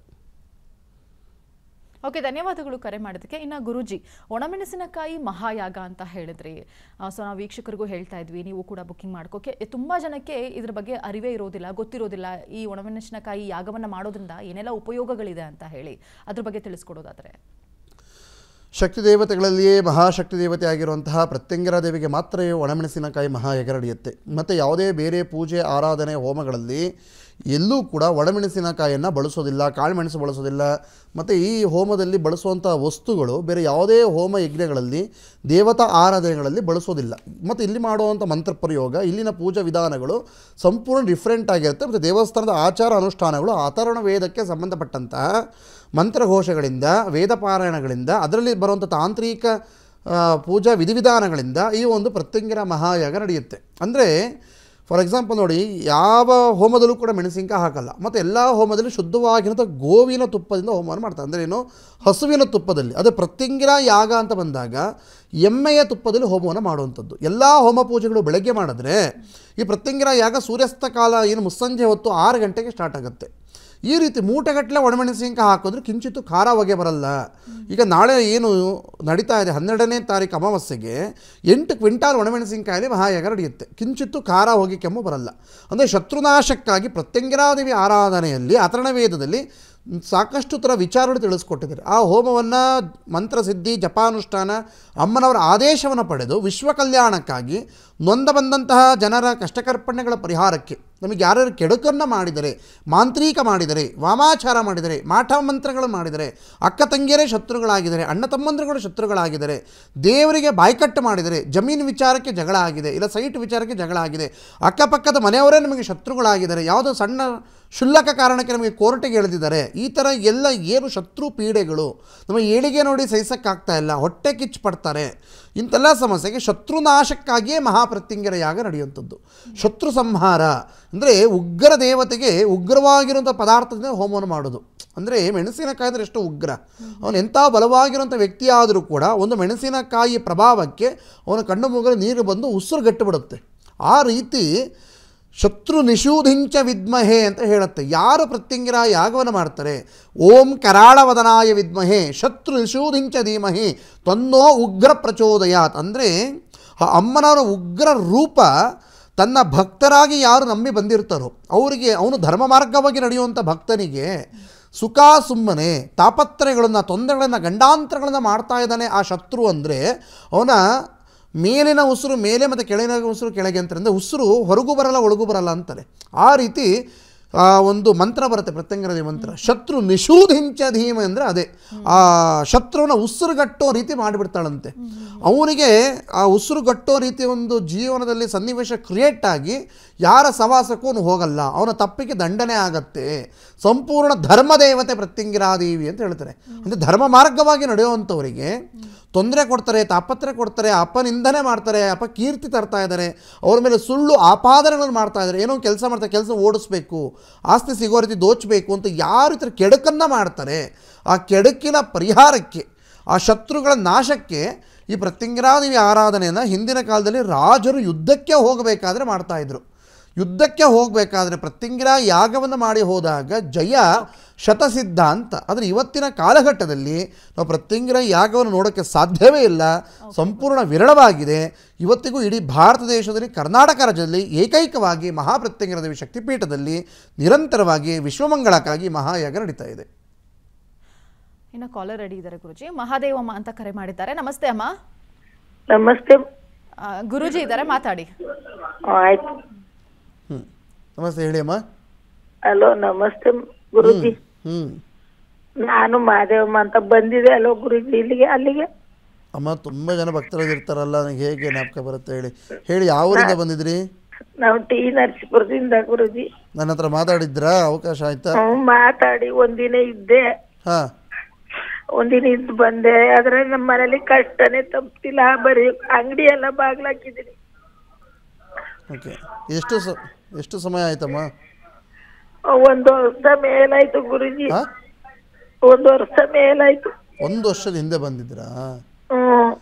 ಓಕೆ ಧನ್ಯವಾದಗಳು ಕರೆ ಮಾಡೋದಕ್ಕೆ ಇನ್ನು ಗುರುಜಿ ಒಣಮೆಣಸಿನಕಾಯಿ ಮಹಾಯಾಗ ಅಂತ ಹೇಳಿದ್ರಿ ಸೊ ನಾವು ವೀಕ್ಷಕರಿಗೂ ಹೇಳ್ತಾ ಇದ್ವಿ ನೀವು ಕೂಡ ಬುಕ್ಕಿಂಗ್ ಮಾಡ್ಕೋಕೆ ತುಂಬ ಜನಕ್ಕೆ ಇದ್ರ ಬಗ್ಗೆ ಅರಿವೇ ಇರೋದಿಲ್ಲ ಗೊತ್ತಿರೋದಿಲ್ಲ ಈ ಒಣಮೆಣಸಿನಕಾಯಿ ಯಾಗವನ್ನು ಮಾಡೋದ್ರಿಂದ ಏನೆಲ್ಲ ಉಪಯೋಗಗಳಿದೆ ಅಂತ ಹೇಳಿ ಅದ್ರ ಬಗ್ಗೆ ತಿಳಿಸ್ಕೊಡೋದಾದರೆ ಶಕ್ತಿ ದೇವತೆಗಳಲ್ಲಿಯೇ ಮಹಾಶಕ್ತಿ ದೇವತೆ ಆಗಿರುವಂತಹ ಪ್ರತ್ಯಂಗರ ದೇವಿಗೆ ಮಾತ್ರ ಒಣಮೆಣಸಿನಕಾಯಿ ಮಹಾ ಎಗರಡಿಯುತ್ತೆ ಮತ್ತು ಯಾವುದೇ ಬೇರೆ ಪೂಜೆ ಆರಾಧನೆ ಹೋಮಗಳಲ್ಲಿ ಎಲ್ಲೂ ಕೂಡ ಒಣಮೆಣಸಿನಕಾಯಿಯನ್ನು ಬಳಸೋದಿಲ್ಲ ಕಾಳುಮೆಣಸು ಬಳಸೋದಿಲ್ಲ ಮತ್ತು ಈ ಹೋಮದಲ್ಲಿ ಬಳಸುವಂಥ ವಸ್ತುಗಳು ಬೇರೆ ಯಾವುದೇ ಹೋಮ ಯಜ್ಞಗಳಲ್ಲಿ ದೇವತಾ ಆರಾಧನೆಗಳಲ್ಲಿ ಬಳಸೋದಿಲ್ಲ ಮತ್ತು ಇಲ್ಲಿ ಮಾಡುವಂಥ ಮಂತ್ರಪ್ರಯೋಗ ಇಲ್ಲಿನ ಪೂಜಾ ವಿಧಾನಗಳು ಸಂಪೂರ್ಣ ಡಿಫ್ರೆಂಟ್ ಆಗಿರುತ್ತೆ ಮತ್ತು ದೇವಸ್ಥಾನದ ಆಚಾರ ಅನುಷ್ಠಾನಗಳು ಅಥರ್ವಣ ವೇದಕ್ಕೆ ಸಂಬಂಧಪಟ್ಟಂತಹ ಮಂತ್ರಘೋಷಗಳಿಂದ ವೇದ ಪಾರಾಯಣಗಳಿಂದ ಅದರಲ್ಲಿ ಬರುವಂಥ ತಾಂತ್ರಿಕ ಪೂಜಾ ವಿಧಿವಿಧಾನಗಳಿಂದ ಈ ಒಂದು ಪ್ರತ್ಯಂಗಿರ ಮಹಾಯಾಗ ನಡೆಯುತ್ತೆ ಅಂದರೆ ಫಾರ್ ಎಕ್ಸಾಂಪಲ್ ನೋಡಿ ಯಾವ ಹೋಮದಲ್ಲೂ ಕೂಡ ಮೆಣಸಿನಕಾಯಿ ಹಾಕಲ್ಲ ಮತ್ತು ಎಲ್ಲ ಹೋಮದಲ್ಲಿ ಶುದ್ಧವಾಗಿರೋಂಥ ಗೋವಿನ ತುಪ್ಪದಿಂದ ಹೋಮವನ್ನು ಮಾಡ್ತಾರೆ ಅಂದರೆ ಏನು ಹಸುವಿನ ತುಪ್ಪದಲ್ಲಿ ಅದೇ ಪ್ರತ್ಯಂಗಿರ ಯಾಗ ಅಂತ ಬಂದಾಗ ಎಮ್ಮೆಯ ತುಪ್ಪದಲ್ಲಿ ಹೋಮವನ್ನು ಮಾಡುವಂಥದ್ದು ಎಲ್ಲ ಹೋಮ ಪೂಜೆಗಳು ಬೆಳಗ್ಗೆ ಮಾಡಿದ್ರೆ ಈ ಪ್ರತ್ಯಂಗಿರ ಯಾಗ ಸೂರ್ಯಾಸ್ತ ಕಾಲ ಏನು ಮುಸ್ಸಂಜೆ ಹೊತ್ತು ಆರು ಗಂಟೆಗೆ ಸ್ಟಾರ್ಟ್ ಆಗುತ್ತೆ ಈ ರೀತಿ ಮೂಟೆಗಟ್ಟಲೆ ಒಣಮೆಣಸಿನಕಾಯಿ ಹಾಕಿದ್ರು ಕಿಂಚಿತ್ತು ಖಾರ ಹೊಗೆ ಬರಲ್ಲ ಈಗ ನಾಳೆ ಏನು ನಡೀತಾ ಇದೆ ಹನ್ನೆರಡನೇ ತಾರೀಕು ಅಮಾವಾಸ್ಯೆಗೆ ಎಂಟು ಕ್ವಿಂಟಾಲ್ ಒಣಮೆಣಸಿನಕಾಯಿ ಮಹಾಯಾಗ ನಡೆಯುತ್ತೆ ಕಿಂಚಿತ್ತು ಖಾರ ಹೊಗೆ ಕೆಮ್ಮು ಬರಲ್ಲ ಅಂದರೆ ಶತ್ರುನಾಶಕ್ಕಾಗಿ ಪ್ರತ್ಯಂಗಿರಾದೇವಿ ಆರಾಧನೆಯಲ್ಲಿ ಅತರಣ ವೇದದಲ್ಲಿ ಸಾಕಷ್ಟು ಥರ ವಿಚಾರಗಳು ತಿಳಿಸ್ಕೊಟ್ಟಿದ್ದಾರೆ ಆ ಹೋಮವನ್ನು ಮಂತ್ರಸಿದ್ಧಿ ಜಪಾನುಷ್ಠಾನ ಅಮ್ಮನವರ ಆದೇಶವನ್ನು ಪಡೆದು ವಿಶ್ವ ಕಲ್ಯಾಣಕ್ಕಾಗಿ ನೊಂದ ಬಂದಂತಹ ಜನರ ಕಷ್ಟಕರ್ಪಣೆಗಳ ಪರಿಹಾರಕ್ಕೆ ನಮಗೆ ಯಾರ್ಯಾರು ಕೆಡುಕನ್ನು ಮಾಡಿದರೆ ಮಾಂತ್ರಿಕ ಮಾಡಿದರೆ ವಾಮಾಚಾರ ಮಾಡಿದರೆ ಮಾಠ ಮಂತ್ರಗಳು ಮಾಡಿದರೆ ಅಕ್ಕ ತಂಗಿಯರೇ ಶತ್ರುಗಳಾಗಿದ್ದಾರೆ ಅಣ್ಣ ತಮ್ಮಂದಿರುಗಳು ಶತ್ರುಗಳಾಗಿದ್ದಾರೆ ದೇವರಿಗೆ ಬಾಯ್ಕಟ್ಟು ಮಾಡಿದರೆ ಜಮೀನು ವಿಚಾರಕ್ಕೆ ಜಗಳ ಆಗಿದೆ ಇಲ್ಲ ಸೈಟ್ ವಿಚಾರಕ್ಕೆ ಜಗಳ ಆಗಿದೆ ಅಕ್ಕಪಕ್ಕದ ಮನೆಯವರೇ ನಮಗೆ ಶತ್ರುಗಳಾಗಿದ್ದಾರೆ ಯಾವುದೋ ಸಣ್ಣ ಶುಲ್ಲಕ ಕಾರಣಕ್ಕೆ ನಮಗೆ ಕೋರ್ಟಿಗೆ ಎಳೆದಿದ್ದಾರೆ ಈ ಥರ ಎಲ್ಲ ಏನು ಶತ್ರು ಪೀಡೆಗಳು ನಮ್ಮ ಏಳಿಗೆ ನೋಡಿ ಸಹಿಸೋಕ್ಕಾಗ್ತಾ ಇಲ್ಲ ಹೊಟ್ಟೆ ಕಿಚ್ಚು ಪಡ್ತಾರೆ ಇಂತೆಲ್ಲ ಸಮಸ್ಯೆಗೆ ಶತ್ರುನಾಶಕ್ಕಾಗಿಯೇ ಮಹಾಪ್ರತ್ಯಂಗರ ಯಾಗ ನಡೆಯುವಂಥದ್ದು ಶತ್ರು ಸಂಹಾರ ಅಂದರೆ ಉಗ್ರ ದೇವತೆಗೆ ಉಗ್ರವಾಗಿರುವಂಥ ಪದಾರ್ಥದಿಂದ ಹೋಮವನ್ನು ಮಾಡೋದು ಅಂದರೆ ಮೆಣಸಿನಕಾಯಿ ಅಂದರೆ ಎಷ್ಟು ಉಗ್ರ ಅವನು ಎಂಥ ಬಲವಾಗಿರುವಂಥ ವ್ಯಕ್ತಿಯಾದರೂ ಕೂಡ ಒಂದು ಮೆಣಸಿನಕಾಯಿ ಪ್ರಭಾವಕ್ಕೆ ಅವನ ಕಣ್ಣು ಮುಗಿದ ನೀರು ಬಂದು ಉಸಿರು ಗಟ್ಟಿಬಿಡುತ್ತೆ ಆ ರೀತಿ ಶತ್ರು ನಿಷೂಧಿಂಚ ವಿದ್ಮಹೆ ಅಂತ ಹೇಳುತ್ತೆ ಯಾರು ಪ್ರತ್ಯಂಗಿರ ಯಾಗವನ್ನು ಮಾಡ್ತಾರೆ ಓಂ ಕರಾಳವದನಾಯ ವಿದ್ಮಹೆ ಶತ್ರು ನಿಷೂಧಿಂಚ ಧೀಮಹಿ ತನ್ನೋ ಉಗ್ರ ಪ್ರಚೋದಯಾತ್ ಅಂದರೆ ಆ ಅಮ್ಮನವರ ಉಗ್ರ ರೂಪ ತನ್ನ ಭಕ್ತರಾಗಿ ಯಾರು ನಂಬಿ ಬಂದಿರ್ತಾರೋ ಅವರಿಗೆ ಅವನು ಧರ್ಮ ಮಾರ್ಗವಾಗಿ ನಡೆಯುವಂಥ ಭಕ್ತನಿಗೆ ಸುಖ ಸುಮ್ಮನೆ ತಾಪತ್ರಯಗಳನ್ನು ತೊಂದರೆಗಳನ್ನು ಗಂಡಾಂತರಗಳನ್ನು ಮಾಡ್ತಾ ಇದ್ದಾನೆ ಆ ಶತ್ರು ಅಂದರೆ ಅವನ ಮೇಲಿನ ಉಸಿರು ಮೇಲೆ ಮತ್ತು ಕೆಳಗಿನ ಉಸಿರು ಕೆಳಗೆ ಅಂತಂದರೆ ಉಸಿರು ಹೊರಗೂ ಬರಲ್ಲ ಒಳಗೂ ಬರಲ್ಲ ಅಂತಾರೆ ಆ ರೀತಿ ಒಂದು ಮಂತ್ರ ಬರುತ್ತೆ ಪ್ರತ್ಯಂಗರದಿ ಮಂತ್ರ ಶತ್ರು ನಿಷೂಧಿಂಚ ಧೀಮ ಅಂದರೆ ಅದೇ ಆ ಶತ್ರುವನ್ನ ಉಸಿರುಗಟ್ಟೋ ರೀತಿ ಮಾಡಿಬಿಡ್ತಾಳಂತೆ ಅವನಿಗೆ ಆ ಉಸಿರುಗಟ್ಟೋ ರೀತಿ ಒಂದು ಜೀವನದಲ್ಲಿ ಸನ್ನಿವೇಶ ಕ್ರಿಯೇಟ್ ಆಗಿ ಯಾರ ಸವಾಸಕ್ಕೂ ಹೋಗಲ್ಲ ಅವನ ತಪ್ಪಿಗೆ ದಂಡನೆ ಆಗತ್ತೆ ಸಂಪೂರ್ಣ ಧರ್ಮದೇವತೆ ಪ್ರತ್ಯಂಗಿರಾದೇವಿ ಅಂತ ಹೇಳ್ತಾರೆ ಅಂದರೆ ಧರ್ಮ ಮಾರ್ಗವಾಗಿ ನಡೆಯುವಂಥವರಿಗೆ ತೊಂದರೆ ಕೊಡ್ತಾರೆ ತಾಪತ್ರೆ ಕೊಡ್ತಾರೆ ಅಪನಿಂದನೆ ಮಾಡ್ತಾರೆ ಕೀರ್ತಿ ತರ್ತಾ ಇದ್ದಾರೆ ಅವ್ರ ಮೇಲೆ ಸುಳ್ಳು ಆಪಾದನೆಗಳನ್ನು ಮಾಡ್ತಾ ಇದ್ದಾರೆ ಏನೋ ಕೆಲಸ ಮಾಡ್ತಾರೆ ಕೆಲಸ ಓಡಿಸ್ಬೇಕು ಆಸ್ತಿ ಸಿಗೋ ರೀತಿ ದೋಚಬೇಕು ಅಂತ ಯಾರು ಈ ಥರ ಮಾಡ್ತಾರೆ ಆ ಕೆಡಕಿನ ಪರಿಹಾರಕ್ಕೆ ಆ ಶತ್ರುಗಳ ನಾಶಕ್ಕೆ ಈ ಪ್ರತ್ಯಂಗರಾದೇವಿ ಆರಾಧನೆಯನ್ನು ಹಿಂದಿನ ಕಾಲದಲ್ಲಿ ರಾಜರು ಯುದ್ಧಕ್ಕೆ ಹೋಗಬೇಕಾದ್ರೆ ಮಾಡ್ತಾಯಿದ್ರು ಯುದ್ಧಕ್ಕೆ ಹೋಗಬೇಕಾದ್ರೆ ಪ್ರತ್ಯಂಗಿರ ಯಾಗವನ್ನು ಮಾಡಿ ಹೋದಾಗ ಜಯ ಶತಸಿದ್ಧ ಅಂತ ಆದರೆ ಇವತ್ತಿನ ಕಾಲಘಟ್ಟದಲ್ಲಿ ನಾವು ಪ್ರತ್ಯಂಗಿರ ಯಾಗವನ್ನು ನೋಡೋಕ್ಕೆ ಸಾಧ್ಯವೇ ಇಲ್ಲ ಸಂಪೂರ್ಣ ವಿರಳವಾಗಿದೆ ಇವತ್ತಿಗೂ ಇಡೀ ಭಾರತ ದೇಶದಲ್ಲಿ ಕರ್ನಾಟಕ ರಾಜ್ಯದಲ್ಲಿ ಏಕೈಕವಾಗಿ ಮಹಾಪ್ರತ್ಯಂಗಿರ ದೇವಿ ಶಕ್ತಿಪೀಠದಲ್ಲಿ ನಿರಂತರವಾಗಿ ವಿಶ್ವಮಂಗಳಕ್ಕಾಗಿ ಮಹಾಯಾಗ ನಡೀತಾ ಇದೆ ಇನ್ನು ಕಾಲರ್ ರೆಡಿ ಇದ್ದಾರೆ ಗುರುಜಿ ಮಹಾದೇವಮ್ಮ ಅಂತ ಕರೆ ಮಾಡಿದ್ದಾರೆ ನಮಸ್ತೆ ಅಮ್ಮ ನಮಸ್ತೆ ಗುರುಜಿ ಇದ್ದಾರೆ ಮಾತಾಡಿ ಆಯ್ತು ನಮಸ್ತೆ ಹೇಳಿ ಅಮ್ಮ ಹಲೋ ನಮಸ್ತೆ ಗುರುಜಿ ನಾನು ಮಾದೇವಮ್ಮ ಅಂತ ಬಂದಿದೆ ಅಲೋ ಗುರುಜಿ ಇಲ್ಲಿಗೆ ಅಲ್ಲಿಗೆ ಅಮ್ಮ ತುಂಬಾ ಜನ ಭಕ್ತರು ಇರ್ತಾರಲ್ಲ ಹೇಗೆ ನಾಪಕ ಬರುತ್ತೆ ಹೇಳಿ ಹೇಳಿ ಯಾವ ಊರಿಂದ ಬಂದಿದ್ರಿ ನಾವು ಟಿ ನರಸೀಪುರದಿಂದ ಗುರುಜಿ ನನ್ನ ಹತ್ರ ಮಾತಾಡಿದ್ರ ಅವಕಾಶ ಆಯ್ತಾ ಮಾತಾಡಿ ಒಂದಿನ ಇದ್ದೆ ಹಾ ಒಂದಿನ ಇದ್ದು ಬಂದೆ ಆದ್ರೆ ನಮ್ಮ ಮನೇಲಿ ಕಷ್ಟನೇ ತಪ್ತಿಲ್ಲ ಬರೀ ಅಂಗಡಿ ಎಲ್ಲ ಬಾಗ್ಲಾಕಿದೀನಿ ಓಕೆ ಎಷ್ಟು ಎಷ್ಟು ಸಮಯ ಆಯ್ತಮ್ಮ ಒಂದು ವರ್ಷ ಮೇಲಾಯ್ತು ಗುರುಜಿ ಹಾ? ಒಂದು ವರ್ಷ ಮೇಲಾಯ್ತು ಒಂದು ವರ್ಷದ ಹಿಂದೆ ಬಂದಿದ್ರಾ ಹ್ಮ್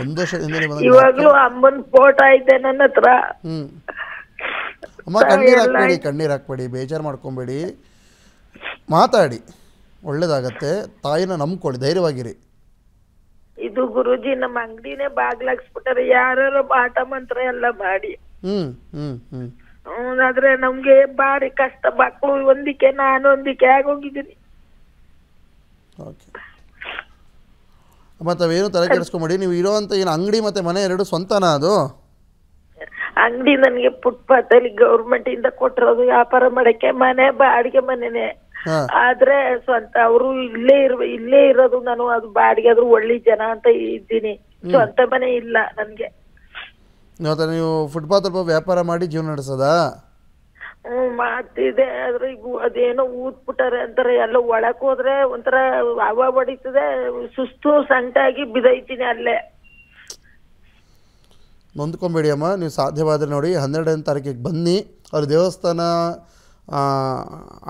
ಒಂದು ವರ್ಷದ ಹಿಂದೆ ಇವಾಗ್ಲೂ ಅಮ್ಮನ್ ಫೋಟೋ ಐತೆ ನನ್ನ ಹತ್ರ ಹ್ಮ್ ಅಮ್ಮ ಕಣ್ಣೀರು ಹಾಕ್ಬೇಡಿ ಕಣ್ಣೀರು ಹಾಕ್ಬೇಡಿ ಬೇಜಾರು ಮಾಡ್ಕೊಬೇಡಿ ಮಾತಾಡಿ ಒಳ್ಳೇದಾಗತ್ತೆ ತಾಯಿನ ನಂಬ್ಕೊಳ್ಳಿ ಧೈರ್ಯವಾಗಿರಿ ಇದು ಗುರುಜಿ ನಮ್ಮ ಅಂಗಡಿನೇ ಬಾಗ್ಲಾಕ್ಸ್ಬಿಟ್ಟಾರೆ ಯಾರು ಬಾಟ ಮಂತ್ರ ಎಲ್ಲ ಮಾಡಿ ಹ್ಮ್ ಹ್ಮ್ ಹ್ಮ್ ಆದ್ರೆ ನಮ್ಗೆ ಬಾರಿ ಕಷ್ಟ ಮಕ್ಕಳು ಒಂದಿಕೆ ನಾನು ಒಂದಿಕೆ ಆಗೋಗಿದ್ದೀನಿ ಮತ್ತೆ ಏನು ತಲೆ ಕೆಡಿಸ್ಕೊಂಬಿಡಿ ನೀವು ಇರೋಂತ ಏನು ಅಂಗಡಿ ಮತ್ತೆ ಮನೆ ಎರಡು ಸ್ವಂತನ ಅದು ಅಂಗಡಿ ನನಗೆ ಫುಟ್ಪಾತ್ ಅಲ್ಲಿ ಗೌರ್ಮೆಂಟ್ ಇಂದ ಕೊಟ್ಟಿರೋದು ವ್ಯಾಪಾರ ಮಾಡಕ್ಕೆ ಮನೆ ಬಾಡಿಗೆ ಮನೆನೆ ಆದ್ರೆ ಸ್ವಂತ ಅವರು ಇಲ್ಲೇ ಇರ್ ಇಲ್ಲೇ ಇರೋದು ನಾನು ಅದು ಬಾಡಿಗೆ ಆದ್ರೂ ಒಳ್ಳೆ ಜನ ಅಂತ ಇದ್ದೀನಿ ಸ್ವಂತ ಮನೆ ಇಲ್ಲ ನನ್ಗೆ ಇವತ್ತು ನೀವು ಫುಟ್ಪಾತ್ ಅಲ್ಪ ವ್ಯಾಪಾರ ಮಾಡಿ ಜೀವನ ನಡೆಸೋದಾ ಹ್ಞೂ ಮಾಡ್ತಿದೆ ಆದ್ರೆ ಈಗ ಅದೇನೋ ಊದ್ಬಿಟ್ಟಾರೆ ಅಂತಾರೆ ಎಲ್ಲ ಒಳಕ್ ಹೋದ್ರೆ ಒಂಥರ ಹವ ಹೊಡಿತದೆ ಸುಸ್ತು ಸಂಟಾಗಿ ಬಿದೈತೀನಿ ಅಲ್ಲೇ ನೊಂದ್ಕೊಂಬೇಡಿ ಅಮ್ಮ ನೀವು ಸಾಧ್ಯವಾದರೆ ನೋಡಿ ಹನ್ನೆರಡನೇ ತಾರೀಕಿಗೆ ಬನ್ನಿ ಅವ್ರ ದೇವಸ್ಥಾನ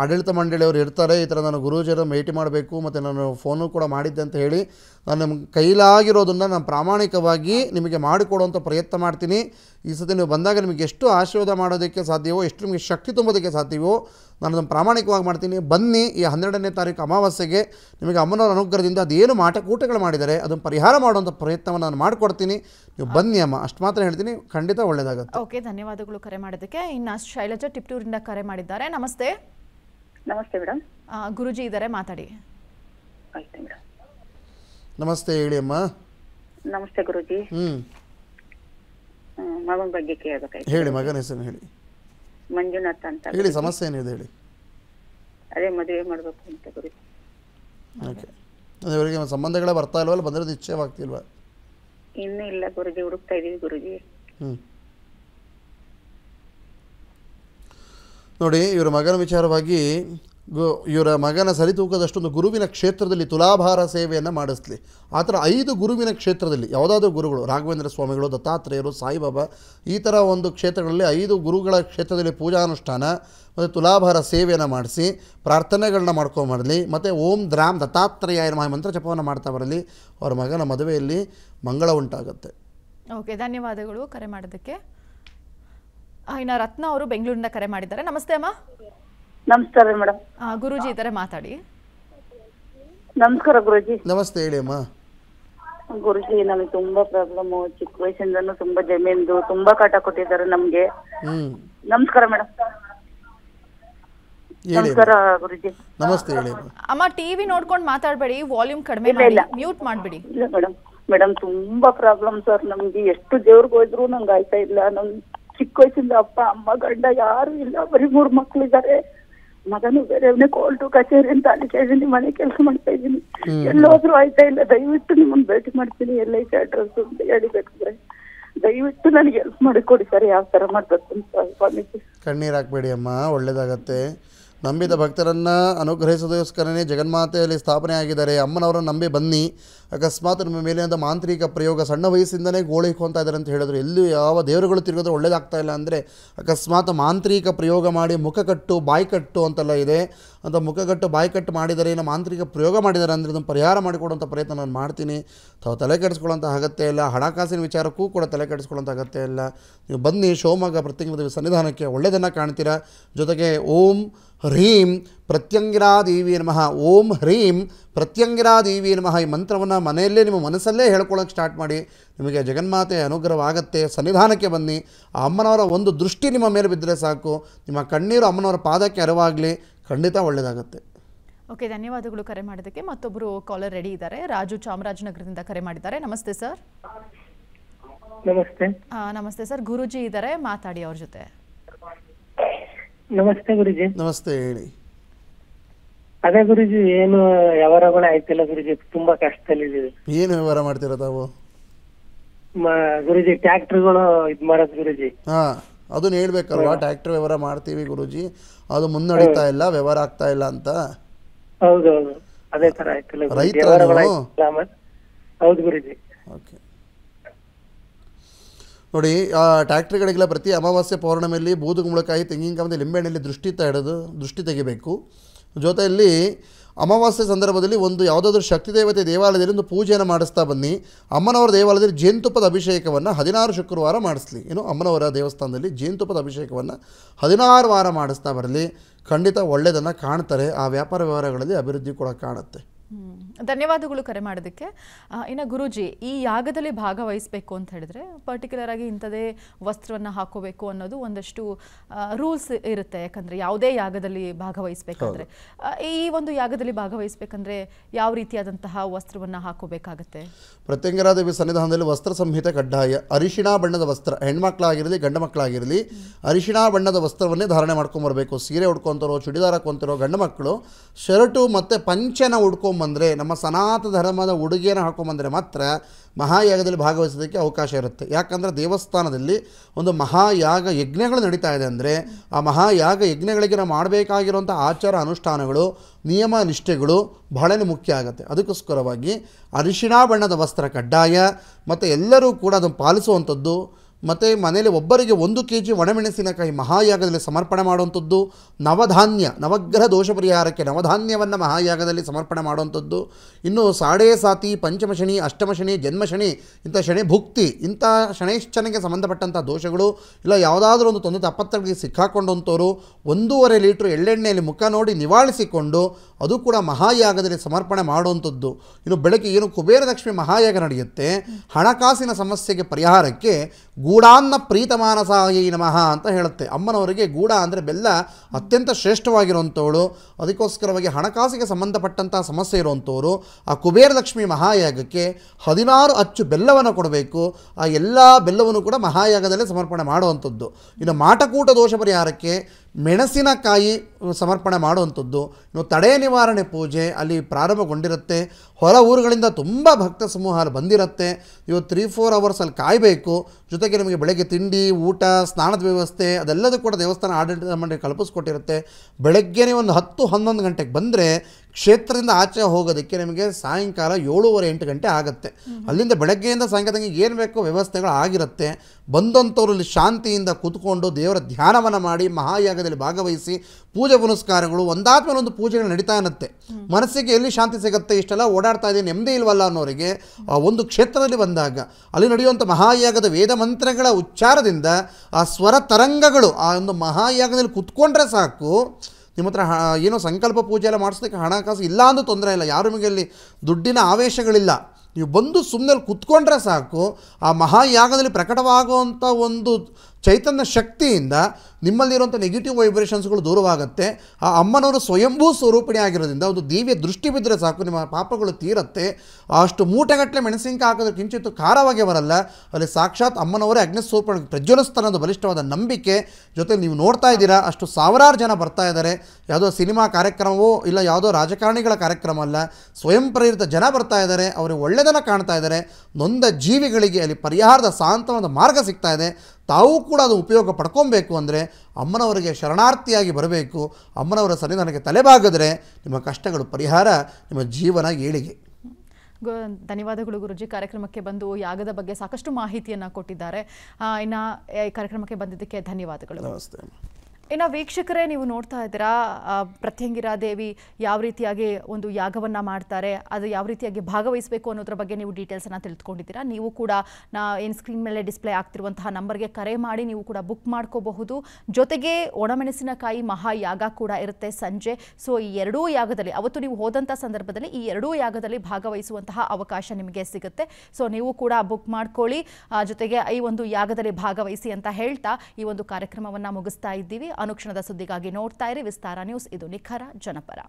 ಆಡಳಿತ ಮಂಡಳಿಯವರು ಇರ್ತಾರೆ ಈ ಥರ ನಾನು ಗುರೂಜಿಯರ ಭೇಟಿ ಮಾಡಬೇಕು ಮತ್ತು ನಾನು ಫೋನು ಕೂಡ ಮಾಡಿದ್ದೆ ಅಂತ ಹೇಳಿ ನಾನು ಕೈಲಾಗಿರೋದನ್ನು ನಾನು ಪ್ರಾಮಾಣಿಕವಾಗಿ ನಿಮಗೆ ಮಾಡಿಕೊಡುವಂಥ ಪ್ರಯತ್ನ ಮಾಡ್ತೀನಿ ಈ ಸತಿ ನೀವು ಬಂದಾಗ ನಿಮಗೆ ಎಷ್ಟು ಆಶೀರ್ವಾದ ಮಾಡೋದಕ್ಕೆ ಸಾಧ್ಯವೋ ಎಷ್ಟು ನಿಮಗೆ ಶಕ್ತಿ ತುಂಬೋದಕ್ಕೆ ಸಾಧ್ಯವೋ ನಾನು ಅದನ್ನು ಪ್ರಾಮಾಣಿಕವಾಗಿ ಮಾಡ್ತೀನಿ ಬನ್ನಿ ಈ ಹನ್ನೆರಡನೇ ತಾರೀಕು ಅಮಾವಾಸ್ಯೆಗೆ ನಿಮಗೆ ಅಮ್ಮನವರ ಅನುಗ್ರಹದಿಂದ ಅದೇನು ಮಾಟಕೂಟಗಳು ಮಾಡಿದರೆ ಅದನ್ನು ಪರಿಹಾರ ಮಾಡುವಂಥ ಪ್ರಯತ್ನವನ್ನು ನಾನು ಮಾಡಿಕೊಡ್ತೀನಿ ನೀವು ಬನ್ನಿ ಅಮ್ಮ ಅಷ್ಟು ಮಾತ್ರ ಹೇಳ್ತೀನಿ ಖಂಡಿತ ಒಳ್ಳೆಯದಾಗುತ್ತೆ ಓಕೆ ಧನ್ಯವಾದಗಳು ಕರೆ ಮಾಡೋದಕ್ಕೆ ಇನ್ನು ಶೈಲಜಾ ಟಿಪ್ಟೂರಿಂದ ಕರೆ ಮಾಡಿದ್ದಾರೆ ನಮಸ್ತೆ ನಮಸ್ತೆ ಮೇಡಮ್ ಗುರುಜಿ ಇದ್ದಾರೆ ಮಾತಾಡಿ ನಮಸ್ತೆ ಹೇಳಿ ಅಮ್ಮ ನಮಸ್ತೆ ಗುರುಜಿ ಹ್ಞೂ ಮಗನ ಬಗ್ಗೆ ಕೇಳಬೇಕಾಯ್ತು ಹೇಳಿ ಮಗನ ಹೆಸರು ಹೇಳಿ ಮಂಜುನಾಥ್ ಅಂತ ಹೇಳಿ ಸಮಸ್ಯೆ ಏನಿದೆ ಹೇಳಿ ಅದೇ ಮದುವೆ ಮಾಡಬೇಕು ಅಂತ ಗುರು ಓಕೆ ಅದೇ ಇವರಿಗೆ ಸಂಬಂಧಗಳೇ ಬರ್ತಾ ಇಲ್ವಲ್ಲ ಬಂದಿರೋದು ನಿಶ್ಚಯವಾಗ್ತಿಲ್ವಾ ಇನ್ನೂ ಇಲ್ಲ ಗುರುಜಿ ಹುಡುಕ್ತಾ ಇದೀವಿ ಗುರುಜಿ ಹ್ಞೂ ನೋಡಿ ಇವ್ರ ಮಗನ ವಿಚಾರವಾಗಿ ಗು ಇವರ ಮಗನ ಸರಿತೂಕದಷ್ಟೊಂದು ಗುರುವಿನ ಕ್ಷೇತ್ರದಲ್ಲಿ ತುಲಾಭಾರ ಸೇವೆಯನ್ನು ಮಾಡಿಸ್ಲಿ ಆ ಥರ ಐದು ಗುರುವಿನ ಕ್ಷೇತ್ರದಲ್ಲಿ ಯಾವುದಾದ್ರೂ ಗುರುಗಳು ರಾಘವೇಂದ್ರ ಸ್ವಾಮಿಗಳು ದತ್ತಾತ್ರೇಯರು ಸಾಯಿಬಾಬಾ ಈ ಥರ ಒಂದು ಕ್ಷೇತ್ರಗಳಲ್ಲಿ ಐದು ಗುರುಗಳ ಕ್ಷೇತ್ರದಲ್ಲಿ ಪೂಜಾನುಷ್ಠಾನ ಮತ್ತು ತುಲಾಭಾರ ಸೇವೆಯನ್ನು ಮಾಡಿಸಿ ಪ್ರಾರ್ಥನೆಗಳನ್ನ ಮಾಡ್ಕೊಂಬರಲಿ ಮತ್ತು ಓಂ ದ್ರಾಮ್ ದತ್ತಾತ್ರೇಯ ಎನ್ನುವ ಮಂತ್ರ ಜಪವನ್ನು ಮಾಡ್ತಾ ಬರಲಿ ಅವರ ಮಗನ ಮದುವೆಯಲ್ಲಿ ಮಂಗಳ ಉಂಟಾಗುತ್ತೆ ಓಕೆ ಧನ್ಯವಾದಗಳು ಕರೆ ಮಾಡೋದಕ್ಕೆ ಇನ್ನು ರತ್ನ ಅವರು ಬೆಂಗಳೂರಿಂದ ಕರೆ ಮಾಡಿದ್ದಾರೆ ನಮಸ್ತೆ ಅಮ್ಮ ನಮಸ್ಕಾರ ಮೇಡಮ್ ಗುರುಜಿ ಇದ್ದಾರೆ ಮಾತಾಡಿ ನಮಸ್ಕಾರ ಗುರುಜಿ ನಮಸ್ತೆ ಹೇಳಿ ಅಮ್ಮ ಗುರುಜಿ ನಮಗೆ ತುಂಬಾ ಪ್ರಾಬ್ಲಮ್ ಚಿಕ್ಕ ವಯಸ್ಸಿಂದನೂ ತುಂಬಾ ಜಮೀನ್ದು ತುಂಬಾ ಕಾಟ ಕೊಟ್ಟಿದ್ದಾರೆ ನಮ್ಗೆ ನಮಸ್ಕಾರ ಮೇಡಮ್ ನಮಸ್ಕಾರ ಗುರುಜಿ ನಮಸ್ತೆ ಅಮ್ಮ. ಟಿವಿ ನೋಡ್ಕೊಂಡು ಮಾತಾಡಬೇಡಿ ವಾಲ್ಯೂಮ್ ಕಡಿಮೆ ಇಲ್ಲ, ಮಾಡಿ ಮ್ಯೂಟ್ ಮಾಡ್ಬಿಡಿ ಇಲ್ಲ ಮೇಡಮ್ ಮೇಡಮ್ ತುಂಬಾ ಪ್ರಾಬ್ಲಮ್ ಸರ್ ನಮ್ಗೆ ಎಷ್ಟು ದೇವ್ರಿಗೆ ಹೋದ್ರು ನಂಗೆ ಆಯ್ತಾ ಇಲ್ಲ ನಮ್ ಚಿಕ್ಕ ವಯಸ್ಸಿಂದ ಅಪ್ಪ ಅಮ್ಮ ಗಂಡ ಯಾರು ಇಲ್ಲ ಬರೀ ಮೂರ್ ಮಕ್ಳಿದ್ದಾರೆ ಮಗನು ಬೇರೆ ಕೋರ್ಟು ಕಚೇರಿ ಅಂತ ಅಲ್ಲಿ ಕೇಳಿದೀನಿ ಮನೆ ಕೆಲಸ ಮಾಡ್ತಾ ಇದ್ದೀನಿ ಎಲ್ಲೋದ್ರೂ ಆಯ್ತಾ ಇಲ್ಲ ದಯವಿಟ್ಟು ನಿಮ್ಮನ್ನು ಭೇಟಿ ಮಾಡ್ತೀನಿ ಸಿ ಅಡ್ರೆಸ್ ಅಂತ ಹೇಳಿ ದಯವಿಟ್ಟು ನನಗೆ ಹೆಲ್ಪ್ ಕೊಡಿ ಸರ್ ಯಾವ ತರ ಮಾಡ್ಬೇಕು ಅಂತ ಕಣ್ಣೀರ್ ಹಾಕ್ಬೇಡಿ ಅಮ್ಮ ಒಳ್ಳೇದಾಗತ್ತೆ ನಂಬಿದ ಭಕ್ತರನ್ನು ಅನುಗ್ರಹಿಸೋದಕ್ಕೋಸ್ಕರನೇ ಜಗನ್ಮಾತೆಯಲ್ಲಿ ಸ್ಥಾಪನೆ ಆಗಿದ್ದಾರೆ ಅಮ್ಮನವರನ್ನು ನಂಬಿ ಬನ್ನಿ ಅಕಸ್ಮಾತ್ ನಿಮ್ಮ ಮೇಲಿನ ಮಾಂತ್ರಿಕ ಪ್ರಯೋಗ ಸಣ್ಣ ವಯಸ್ಸಿಂದಲೇ ಗೋಳಿಕೊಂತಾ ಇದ್ದಾರೆ ಅಂತ ಹೇಳಿದ್ರು ಎಲ್ಲೂ ಯಾವ ದೇವರುಗಳು ತಿರುಗಿದ್ರೆ ಒಳ್ಳೇದಾಗ್ತಾ ಇಲ್ಲ ಅಂದರೆ ಅಕಸ್ಮಾತ್ ಮಾಂತ್ರಿಕ ಪ್ರಯೋಗ ಮಾಡಿ ಮುಖಕಟ್ಟು ಬಾಯ್ಕಟ್ಟು ಅಂತೆಲ್ಲ ಇದೆ ಅಂತ ಮುಖಕಟ್ಟು ಬಾಯ್ಕಟ್ಟು ಮಾಡಿದರೆ ಏನು ಮಾಂತ್ರಿಕ ಪ್ರಯೋಗ ಮಾಡಿದ್ದಾರೆ ಅಂದರೆ ಅದನ್ನು ಪರಿಹಾರ ಮಾಡಿಕೊಡುವಂಥ ಪ್ರಯತ್ನ ನಾನು ಮಾಡ್ತೀನಿ ತಾವು ತಲೆ ಕೆಡಿಸ್ಕೊಳ್ಳೋಂಥ ಅಗತ್ಯ ಇಲ್ಲ ಹಣಕಾಸಿನ ವಿಚಾರಕ್ಕೂ ಕೂಡ ತಲೆ ಕೆಡಿಸ್ಕೊಳ್ಳೋಂಥ ಅಗತ್ಯ ಇಲ್ಲ ನೀವು ಬನ್ನಿ ಶಿವಮೊಗ್ಗ ಪ್ರತಿಜ್ಞ ಸನ್ನಿಧಾನಕ್ಕೆ ಒಳ್ಳೆಯದನ್ನು ಕಾಣ್ತೀರಾ ಜೊತೆಗೆ ಓಂ ಹ್ರೀಂ ಪ್ರತ್ಯಂಗಿರಾದೇವಿ ನಮಃ ಓಂ ಹ್ರೀಂ ಪ್ರತ್ಯಂಗಿರಾದೇವಿ ನಮಃ ಈ ಮಂತ್ರವನ್ನು ಮನೆಯಲ್ಲೇ ನಿಮ್ಮ ಮನಸ್ಸಲ್ಲೇ ಹೇಳ್ಕೊಳ್ಳೋಕೆ ಸ್ಟಾರ್ಟ್ ಮಾಡಿ ನಿಮಗೆ ಜಗನ್ಮಾತೆ ಅನುಗ್ರಹವಾಗತ್ತೆ ಸನ್ನಿಧಾನಕ್ಕೆ ಬನ್ನಿ ಆ ಅಮ್ಮನವರ ಒಂದು ದೃಷ್ಟಿ ನಿಮ್ಮ ಮೇಲೆ ಬಿದ್ದರೆ ಸಾಕು ನಿಮ್ಮ ಕಣ್ಣೀರು ಅಮ್ಮನವರ ಪಾದಕ್ಕೆ ಅರಿವಾಗಲಿ ಖಂಡಿತ ಒಳ್ಳೆಯದಾಗುತ್ತೆ ಓಕೆ ಧನ್ಯವಾದಗಳು ಕರೆ ಮಾಡೋದಕ್ಕೆ ಮತ್ತೊಬ್ಬರು ಕಾಲರ್ ರೆಡಿ ಇದ್ದಾರೆ ರಾಜು ಚಾಮರಾಜನಗರದಿಂದ ಕರೆ ಮಾಡಿದ್ದಾರೆ ನಮಸ್ತೆ ಸರ್ ನಮಸ್ತೆ ನಮಸ್ತೆ ಸರ್ ಗುರುಜಿ ಇದ್ದಾರೆ ಮಾತಾಡಿ ಅವ್ರ ಜೊತೆ ನಮಸ್ತೆ ಗುರುಜಿ ನಮಸ್ತೆ ಹೇಳಿ ಅದೇ ಗುರುಜಿ ಏನು ವ್ಯವಹಾರಗಳು ಆಯ್ತಿಲ್ಲ ಗುರುಜಿ ತುಂಬಾ ಕಷ್ಟದಲ್ಲಿದ್ದೀವಿ ಏನು ವ್ಯವಹಾರ ಮಾಡ್ತೀರ ತಾವು ಗುರುಜಿ ಟ್ಯಾಕ್ಟರ್ಗಳು ಇದ್ ಮಾಡೋದು ಗುರುಜಿ ಹಾ ಅದನ್ನ ಹೇಳ್ಬೇಕಲ್ವಾ ಟ್ಯಾಕ್ಟರ್ ವ್ಯವಹಾರ ಮಾಡ್ತೀವಿ ಗುರುಜಿ ಅದು ಮುನ್ನಡೀತಾ ಇಲ್ಲ ವ್ಯವಹಾರ ಆಗ್ತಾ ಇಲ್ಲ ಅಂತ ಹೌದೌದು ಅದೇ ತರ ಆಯ್ತಿಲ್ಲ ರೈತರ ಹೌದು ಗುರುಜಿ ಓಕೆ ನೋಡಿ ಆ ಟ್ಯಾಕ್ಟ್ರಿಗಳಿಗೆಲ್ಲ ಪ್ರತಿ ಅಮಾವಾಸ್ಯೆ ಪೌರ್ಣಮೆಯಲ್ಲಿ ಬೂದು ಕುಂಬಳಕಾಯಿ ತೆಂಗಿನಕಾಯಿ ಲಿಂಬೆಹಣ್ಣಲ್ಲಿ ದೃಷ್ಟಿ ತಡೆದು ದೃಷ್ಟಿ ತೆಗಿಬೇಕು ಜೊತೆಯಲ್ಲಿ ಅಮಾವಾಸ್ಯೆ ಸಂದರ್ಭದಲ್ಲಿ ಒಂದು ಯಾವುದಾದ್ರೂ ಶಕ್ತಿ ದೇವತೆ ದೇವಾಲಯದಲ್ಲಿ ಒಂದು ಪೂಜೆಯನ್ನು ಮಾಡಿಸ್ತಾ ಬನ್ನಿ ಅಮ್ಮನವರ ದೇವಾಲಯದಲ್ಲಿ ಜೇನುತುಪ್ಪದ ಅಭಿಷೇಕವನ್ನು ಹದಿನಾರು ಶುಕ್ರವಾರ ಮಾಡಿಸ್ಲಿ ಏನು ಅಮ್ಮನವರ ದೇವಸ್ಥಾನದಲ್ಲಿ ಜೇನುತುಪ್ಪದ ಅಭಿಷೇಕವನ್ನು ಹದಿನಾರು ವಾರ ಮಾಡಿಸ್ತಾ ಬರಲಿ ಖಂಡಿತ ಒಳ್ಳೆಯದನ್ನು ಕಾಣ್ತಾರೆ ಆ ವ್ಯಾಪಾರ ವ್ಯವಹಾರಗಳಲ್ಲಿ ಅಭಿವೃದ್ಧಿ ಕೂಡ ಕಾಣುತ್ತೆ ಧನ್ಯವಾದಗಳು ಕರೆ ಮಾಡೋದಕ್ಕೆ ಇನ್ನು ಗುರುಜಿ ಈ ಯಾಗದಲ್ಲಿ ಭಾಗವಹಿಸಬೇಕು ಅಂತ ಹೇಳಿದ್ರೆ ಪರ್ಟಿಕ್ಯುಲರ್ ಆಗಿ ಇಂಥದೇ ವಸ್ತ್ರವನ್ನು ಹಾಕೋಬೇಕು ಅನ್ನೋದು ಒಂದಷ್ಟು ರೂಲ್ಸ್ ಇರುತ್ತೆ ಯಾಕಂದ್ರೆ ಯಾವುದೇ ಯಾಗದಲ್ಲಿ ಭಾಗವಹಿಸಬೇಕಂದ್ರೆ ಈ ಒಂದು ಯಾಗದಲ್ಲಿ ಭಾಗವಹಿಸಬೇಕಂದ್ರೆ ಯಾವ ರೀತಿಯಾದಂತಹ ವಸ್ತ್ರವನ್ನು ಹಾಕೋಬೇಕಾಗುತ್ತೆ ಪ್ರತ್ಯಂಗರಾದೇವಿ ಸನ್ನಿಧಾನದಲ್ಲಿ ವಸ್ತ್ರ ಸಂಹಿತೆ ಕಡ್ಡಾಯ ಅರಿಶಿಣ ಬಣ್ಣದ ವಸ್ತ್ರ ಹೆಣ್ಮಕ್ಳಾಗಿರಲಿ ಗಂಡು ಮಕ್ಕಳಾಗಿರಲಿ ಅರಿಶಿಣ ಬಣ್ಣದ ವಸ್ತ್ರವನ್ನೇ ಧಾರಣೆ ಮಾಡ್ಕೊಂಬರ್ಬೇಕು ಸೀರೆ ಉಡ್ಕೊತಾರೋ ಚುಡಿದಾರ ಹಾಕೊಂತಾರೋ ಗಂಡು ಮಕ್ಕಳು ಶರ್ಟು ಮತ್ತು ಪಂಚನ ಉಡ್ಕೊಂಬ ಹಾಕೊಂಬಂದರೆ ನಮ್ಮ ಸನಾತನ ಧರ್ಮದ ಉಡುಗೆಯನ್ನು ಹಾಕೊಂಬಂದರೆ ಮಾತ್ರ ಮಹಾಯಾಗದಲ್ಲಿ ಭಾಗವಹಿಸೋದಕ್ಕೆ ಅವಕಾಶ ಇರುತ್ತೆ ಯಾಕಂದರೆ ದೇವಸ್ಥಾನದಲ್ಲಿ ಒಂದು ಮಹಾಯಾಗ ಯಜ್ಞಗಳು ನಡೀತಾ ಇದೆ ಅಂದರೆ ಆ ಮಹಾಯಾಗ ಯಜ್ಞಗಳಿಗೆ ನಾವು ಮಾಡಬೇಕಾಗಿರುವಂಥ ಆಚಾರ ಅನುಷ್ಠಾನಗಳು ನಿಯಮ ನಿಷ್ಠೆಗಳು ಬಹಳನೇ ಮುಖ್ಯ ಆಗುತ್ತೆ ಅದಕ್ಕೋಸ್ಕರವಾಗಿ ಅರಿಶಿಣ ಬಣ್ಣದ ವಸ್ತ್ರ ಕಡ್ಡಾಯ ಮತ್ತು ಎಲ್ಲರೂ ಕೂಡ ಅದನ್ನು ಪಾಲಿಸುವಂಥದ್ದು ಮತ್ತು ಮನೆಯಲ್ಲಿ ಒಬ್ಬರಿಗೆ ಒಂದು ಕೆ ಜಿ ಒಣಮೆಣಸಿನಕಾಯಿ ಮಹಾಯಾಗದಲ್ಲಿ ಸಮರ್ಪಣೆ ಮಾಡುವಂಥದ್ದು ನವಧಾನ್ಯ ನವಗ್ರಹ ದೋಷ ಪರಿಹಾರಕ್ಕೆ ನವಧಾನ್ಯವನ್ನು ಮಹಾಯಾಗದಲ್ಲಿ ಸಮರ್ಪಣೆ ಮಾಡುವಂಥದ್ದು ಇನ್ನು ಸಾಡೇ ಸಾತಿ ಪಂಚಮಶನಿ ಅಷ್ಟಮಶನಿ ಜನ್ಮಶನಿ ಇಂಥ ಶನಿ ಭುಕ್ತಿ ಇಂಥ ಶನೈಶ್ಚನಿಗೆ ಸಂಬಂಧಪಟ್ಟಂಥ ದೋಷಗಳು ಇಲ್ಲ ಯಾವುದಾದ್ರೂ ಒಂದು ತೊಂದರೆ ತಪ್ಪತ್ತಳಿಗೆ ಸಿಕ್ಕಾಕೊಂಡಂಥವರು ಒಂದೂವರೆ ಲೀಟ್ರ್ ಎಳ್ಳೆಣ್ಣೆಯಲ್ಲಿ ಮುಖ ನೋಡಿ ನಿವಾಳಿಸಿಕೊಂಡು ಅದು ಕೂಡ ಮಹಾಯಾಗದಲ್ಲಿ ಸಮರ್ಪಣೆ ಮಾಡುವಂಥದ್ದು ಇನ್ನು ಬೆಳಗ್ಗೆ ಏನು ಕುಬೇರಲಕ್ಷ್ಮಿ ಮಹಾಯಾಗ ನಡೆಯುತ್ತೆ ಹಣಕಾಸಿನ ಸಮಸ್ಯೆಗೆ ಪರಿಹಾರಕ್ಕೆ ಗೂಡಾನ್ನ ಪ್ರೀತಮಾನಸಾಯಿ ನಮಃ ಅಂತ ಹೇಳುತ್ತೆ ಅಮ್ಮನವರಿಗೆ ಗೂಡ ಅಂದರೆ ಬೆಲ್ಲ ಅತ್ಯಂತ ಶ್ರೇಷ್ಠವಾಗಿರುವಂಥವಳು ಅದಕ್ಕೋಸ್ಕರವಾಗಿ ಹಣಕಾಸಿಗೆ ಸಂಬಂಧಪಟ್ಟಂಥ ಸಮಸ್ಯೆ ಇರುವಂಥವರು ಆ ಕುಬೇರಲಕ್ಷ್ಮಿ ಮಹಾಯಾಗಕ್ಕೆ ಹದಿನಾರು ಅಚ್ಚು ಬೆಲ್ಲವನ್ನು ಕೊಡಬೇಕು ಆ ಎಲ್ಲ ಬೆಲ್ಲವನ್ನು ಕೂಡ ಮಹಾಯಾಗದಲ್ಲೇ ಸಮರ್ಪಣೆ ಮಾಡುವಂಥದ್ದು ಇನ್ನು ಮಾಟಕೂಟ ದೋಷ ಪರಿಹಾರಕ್ಕೆ ಮೆಣಸಿನಕಾಯಿ ಸಮರ್ಪಣೆ ಮಾಡುವಂಥದ್ದು ಇನ್ನು ತಡೆ ನಿವಾರಣೆ ಪೂಜೆ ಅಲ್ಲಿ ಪ್ರಾರಂಭಗೊಂಡಿರುತ್ತೆ ಹೊರ ಊರುಗಳಿಂದ ತುಂಬ ಭಕ್ತ ಸಮೂಹ ಅಲ್ಲಿ ಬಂದಿರುತ್ತೆ ಇವತ್ತು ತ್ರೀ ಫೋರ್ ಅವರ್ಸ್ ಅಲ್ಲಿ ಕಾಯಬೇಕು ಜೊತೆಗೆ ನಿಮಗೆ ಬೆಳಗ್ಗೆ ತಿಂಡಿ ಊಟ ಸ್ನಾನದ ವ್ಯವಸ್ಥೆ ಅದೆಲ್ಲದೂ ಕೂಡ ದೇವಸ್ಥಾನ ಆಡಳಿತ ಮಂಡಳಿ ಕಲ್ಪಿಸ್ಕೊಟ್ಟಿರುತ್ತೆ ಬೆಳಗ್ಗೆನೇ ಒಂದು ಹತ್ತು ಹನ್ನೊಂದು ಗಂಟೆಗೆ ಬಂದರೆ ಕ್ಷೇತ್ರದಿಂದ ಆಚೆ ಹೋಗೋದಕ್ಕೆ ನಿಮಗೆ ಸಾಯಂಕಾಲ ಏಳೂವರೆ ಎಂಟು ಗಂಟೆ ಆಗುತ್ತೆ ಅಲ್ಲಿಂದ ಬೆಳಗ್ಗೆಯಿಂದ ಸಾಯಂಕಾಲ ಏನು ಬೇಕೋ ವ್ಯವಸ್ಥೆಗಳು ಆಗಿರುತ್ತೆ ಬಂದಂಥವ್ರಲ್ಲಿ ಶಾಂತಿಯಿಂದ ಕೂತ್ಕೊಂಡು ದೇವರ ಧ್ಯಾನವನ್ನು ಮಾಡಿ ಮಹಾಯಾಗದಲ್ಲಿ ಭಾಗವಹಿಸಿ ಪೂಜೆ ಪುನಸ್ಕಾರಗಳು ಒಂದಾದ ಒಂದು ಪೂಜೆಗಳು ನಡೀತಾ ಇರುತ್ತೆ ಮನಸ್ಸಿಗೆ ಎಲ್ಲಿ ಶಾಂತಿ ಸಿಗುತ್ತೆ ಇಷ್ಟೆಲ್ಲ ಓಡಾಡ್ತಾ ಇದೆ ನೆಮ್ಮದಿ ಇಲ್ವಲ್ಲ ಅನ್ನೋರಿಗೆ ಒಂದು ಕ್ಷೇತ್ರದಲ್ಲಿ ಬಂದಾಗ ಅಲ್ಲಿ ನಡೆಯುವಂಥ ಮಹಾಯಾಗದ ವೇದ ಮಂತ್ರಗಳ ಉಚ್ಚಾರದಿಂದ ಆ ಸ್ವರ ತರಂಗಗಳು ಆ ಒಂದು ಮಹಾಯಾಗದಲ್ಲಿ ಕೂತ್ಕೊಂಡ್ರೆ ಸಾಕು ನಿಮ್ಮ ಹತ್ರ ಏನೋ ಸಂಕಲ್ಪ ಪೂಜೆ ಎಲ್ಲ ಮಾಡಿಸೋದಕ್ಕೆ ಹಣಕಾಸು ಇಲ್ಲ ಅಂದ್ರೂ ತೊಂದರೆ ಇಲ್ಲ ಯಾರು ನಿಮಗೆ ಅಲ್ಲಿ ದುಡ್ಡಿನ ಆವೇಶಗಳಿಲ್ಲ ನೀವು ಬಂದು ಸುಮ್ಮನೆ ಕುತ್ಕೊಂಡ್ರೆ ಸಾಕು ಆ ಮಹಾಯಾಗದಲ್ಲಿ ಪ್ರಕಟವಾಗುವಂಥ ಒಂದು ಚೈತನ್ಯ ಶಕ್ತಿಯಿಂದ ನಿಮ್ಮಲ್ಲಿರುವಂಥ ನೆಗೆಟಿವ್ ವೈಬ್ರೇಷನ್ಸ್ಗಳು ದೂರವಾಗುತ್ತೆ ಆ ಅಮ್ಮನವರು ಸ್ವಯಂಭೂ ಸ್ವರೂಪಿಣಿ ಆಗಿರೋದ್ರಿಂದ ಒಂದು ದಿವ್ಯ ದೃಷ್ಟಿ ಬಿದ್ದರೆ ಸಾಕು ನಿಮ್ಮ ಪಾಪಗಳು ತೀರತ್ತೆ ಅಷ್ಟು ಮೂಟೆಗಟ್ಟಲೆ ಮೆಣಸಿನಕಾಯಿ ಹಾಕಿದ್ರೆ ಕಿಂಚಿತ್ತು ಖಾರವಾಗಿ ಬರಲ್ಲ ಅಲ್ಲಿ ಸಾಕ್ಷಾತ್ ಅಮ್ಮನವರೇ ಅಗ್ನಿಸ್ವರೂಪಣೆ ಪ್ರಜ್ವಲ ಸ್ಥಾನದ ಬಲಿಷ್ಠವಾದ ನಂಬಿಕೆ ಜೊತೆ ನೀವು ನೋಡ್ತಾ ಇದ್ದೀರಾ ಅಷ್ಟು ಸಾವಿರಾರು ಜನ ಬರ್ತಾ ಇದ್ದಾರೆ ಯಾವುದೋ ಸಿನಿಮಾ ಕಾರ್ಯಕ್ರಮವೋ ಇಲ್ಲ ಯಾವುದೋ ರಾಜಕಾರಣಿಗಳ ಕಾರ್ಯಕ್ರಮ ಅಲ್ಲ ಸ್ವಯಂ ಪ್ರೇರಿತ ಜನ ಬರ್ತಾ ಇದ್ದಾರೆ ಅವರಿಗೆ ಒಳ್ಳೆ ಕಾಣ್ತಾ ಇದ್ದಾರೆ ನೊಂದ ಜೀವಿಗಳಿಗೆ ಅಲ್ಲಿ ಪರಿಹಾರದ ಸಾಂತ್ವನದ ಮಾರ್ಗ ಸಿಗ್ತಾ ಇದೆ ತಾವು ಕೂಡ ಅದು ಉಪಯೋಗ ಪಡ್ಕೊಬೇಕು ಅಂದರೆ ಅಮ್ಮನವರಿಗೆ ಶರಣಾರ್ಥಿಯಾಗಿ ಬರಬೇಕು ಅಮ್ಮನವರ ಸನ್ನಿಧಾನಕ್ಕೆ ತಲೆಬಾಗಿದ್ರೆ ನಿಮ್ಮ ಕಷ್ಟಗಳು ಪರಿಹಾರ ನಿಮ್ಮ ಜೀವನ ಏಳಿಗೆ ಧನ್ಯವಾದಗಳು ಗುರುಜಿ ಕಾರ್ಯಕ್ರಮಕ್ಕೆ ಬಂದು ಯಾಗದ ಬಗ್ಗೆ ಸಾಕಷ್ಟು ಮಾಹಿತಿಯನ್ನು ಕೊಟ್ಟಿದ್ದಾರೆ ಇನ್ನು ಕಾರ್ಯಕ್ರಮಕ್ಕೆ ಬಂದಿದ್ದಕ್ಕೆ ಧನ್ಯವಾದಗಳು ನಮಸ್ತೆ ಇನ್ನು ವೀಕ್ಷಕರೇ ನೀವು ನೋಡ್ತಾ ಇದ್ದೀರಾ ಪ್ರತ್ಯಂಗಿರಾ ದೇವಿ ಯಾವ ರೀತಿಯಾಗಿ ಒಂದು ಯಾಗವನ್ನು ಮಾಡ್ತಾರೆ ಅದು ಯಾವ ರೀತಿಯಾಗಿ ಭಾಗವಹಿಸಬೇಕು ಅನ್ನೋದ್ರ ಬಗ್ಗೆ ನೀವು ಡೀಟೇಲ್ಸನ್ನು ತಿಳಿದುಕೊಂಡಿದ್ದೀರಾ ನೀವು ಕೂಡ ನಾ ಏನು ಸ್ಕ್ರೀನ್ ಮೇಲೆ ಡಿಸ್ಪ್ಲೇ ಆಗ್ತಿರುವಂತಹ ನಂಬರ್ಗೆ ಕರೆ ಮಾಡಿ ನೀವು ಕೂಡ ಬುಕ್ ಮಾಡ್ಕೋಬಹುದು ಜೊತೆಗೆ ಒಣಮೆಣಸಿನಕಾಯಿ ಮಹಾಯಾಗ ಕೂಡ ಇರುತ್ತೆ ಸಂಜೆ ಸೊ ಈ ಎರಡೂ ಯಾಗದಲ್ಲಿ ಅವತ್ತು ನೀವು ಹೋದಂಥ ಸಂದರ್ಭದಲ್ಲಿ ಈ ಎರಡೂ ಯಾಗದಲ್ಲಿ ಭಾಗವಹಿಸುವಂತಹ ಅವಕಾಶ ನಿಮಗೆ ಸಿಗುತ್ತೆ ಸೊ ನೀವು ಕೂಡ ಬುಕ್ ಮಾಡ್ಕೊಳ್ಳಿ ಜೊತೆಗೆ ಈ ಒಂದು ಯಾಗದಲ್ಲಿ ಭಾಗವಹಿಸಿ ಅಂತ ಹೇಳ್ತಾ ಈ ಒಂದು ಕಾರ್ಯಕ್ರಮವನ್ನು ಮುಗಿಸ್ತಾ ಇದ್ದೀವಿ ಅನುಕ್ಷಣದ ಸುದ್ದಿಗಾಗಿ ನೋಡ್ತಾ ಇರಿ ವಿಸ್ತಾರ ನ್ಯೂಸ್ ಇದು ನಿಖರ ಜನಪರ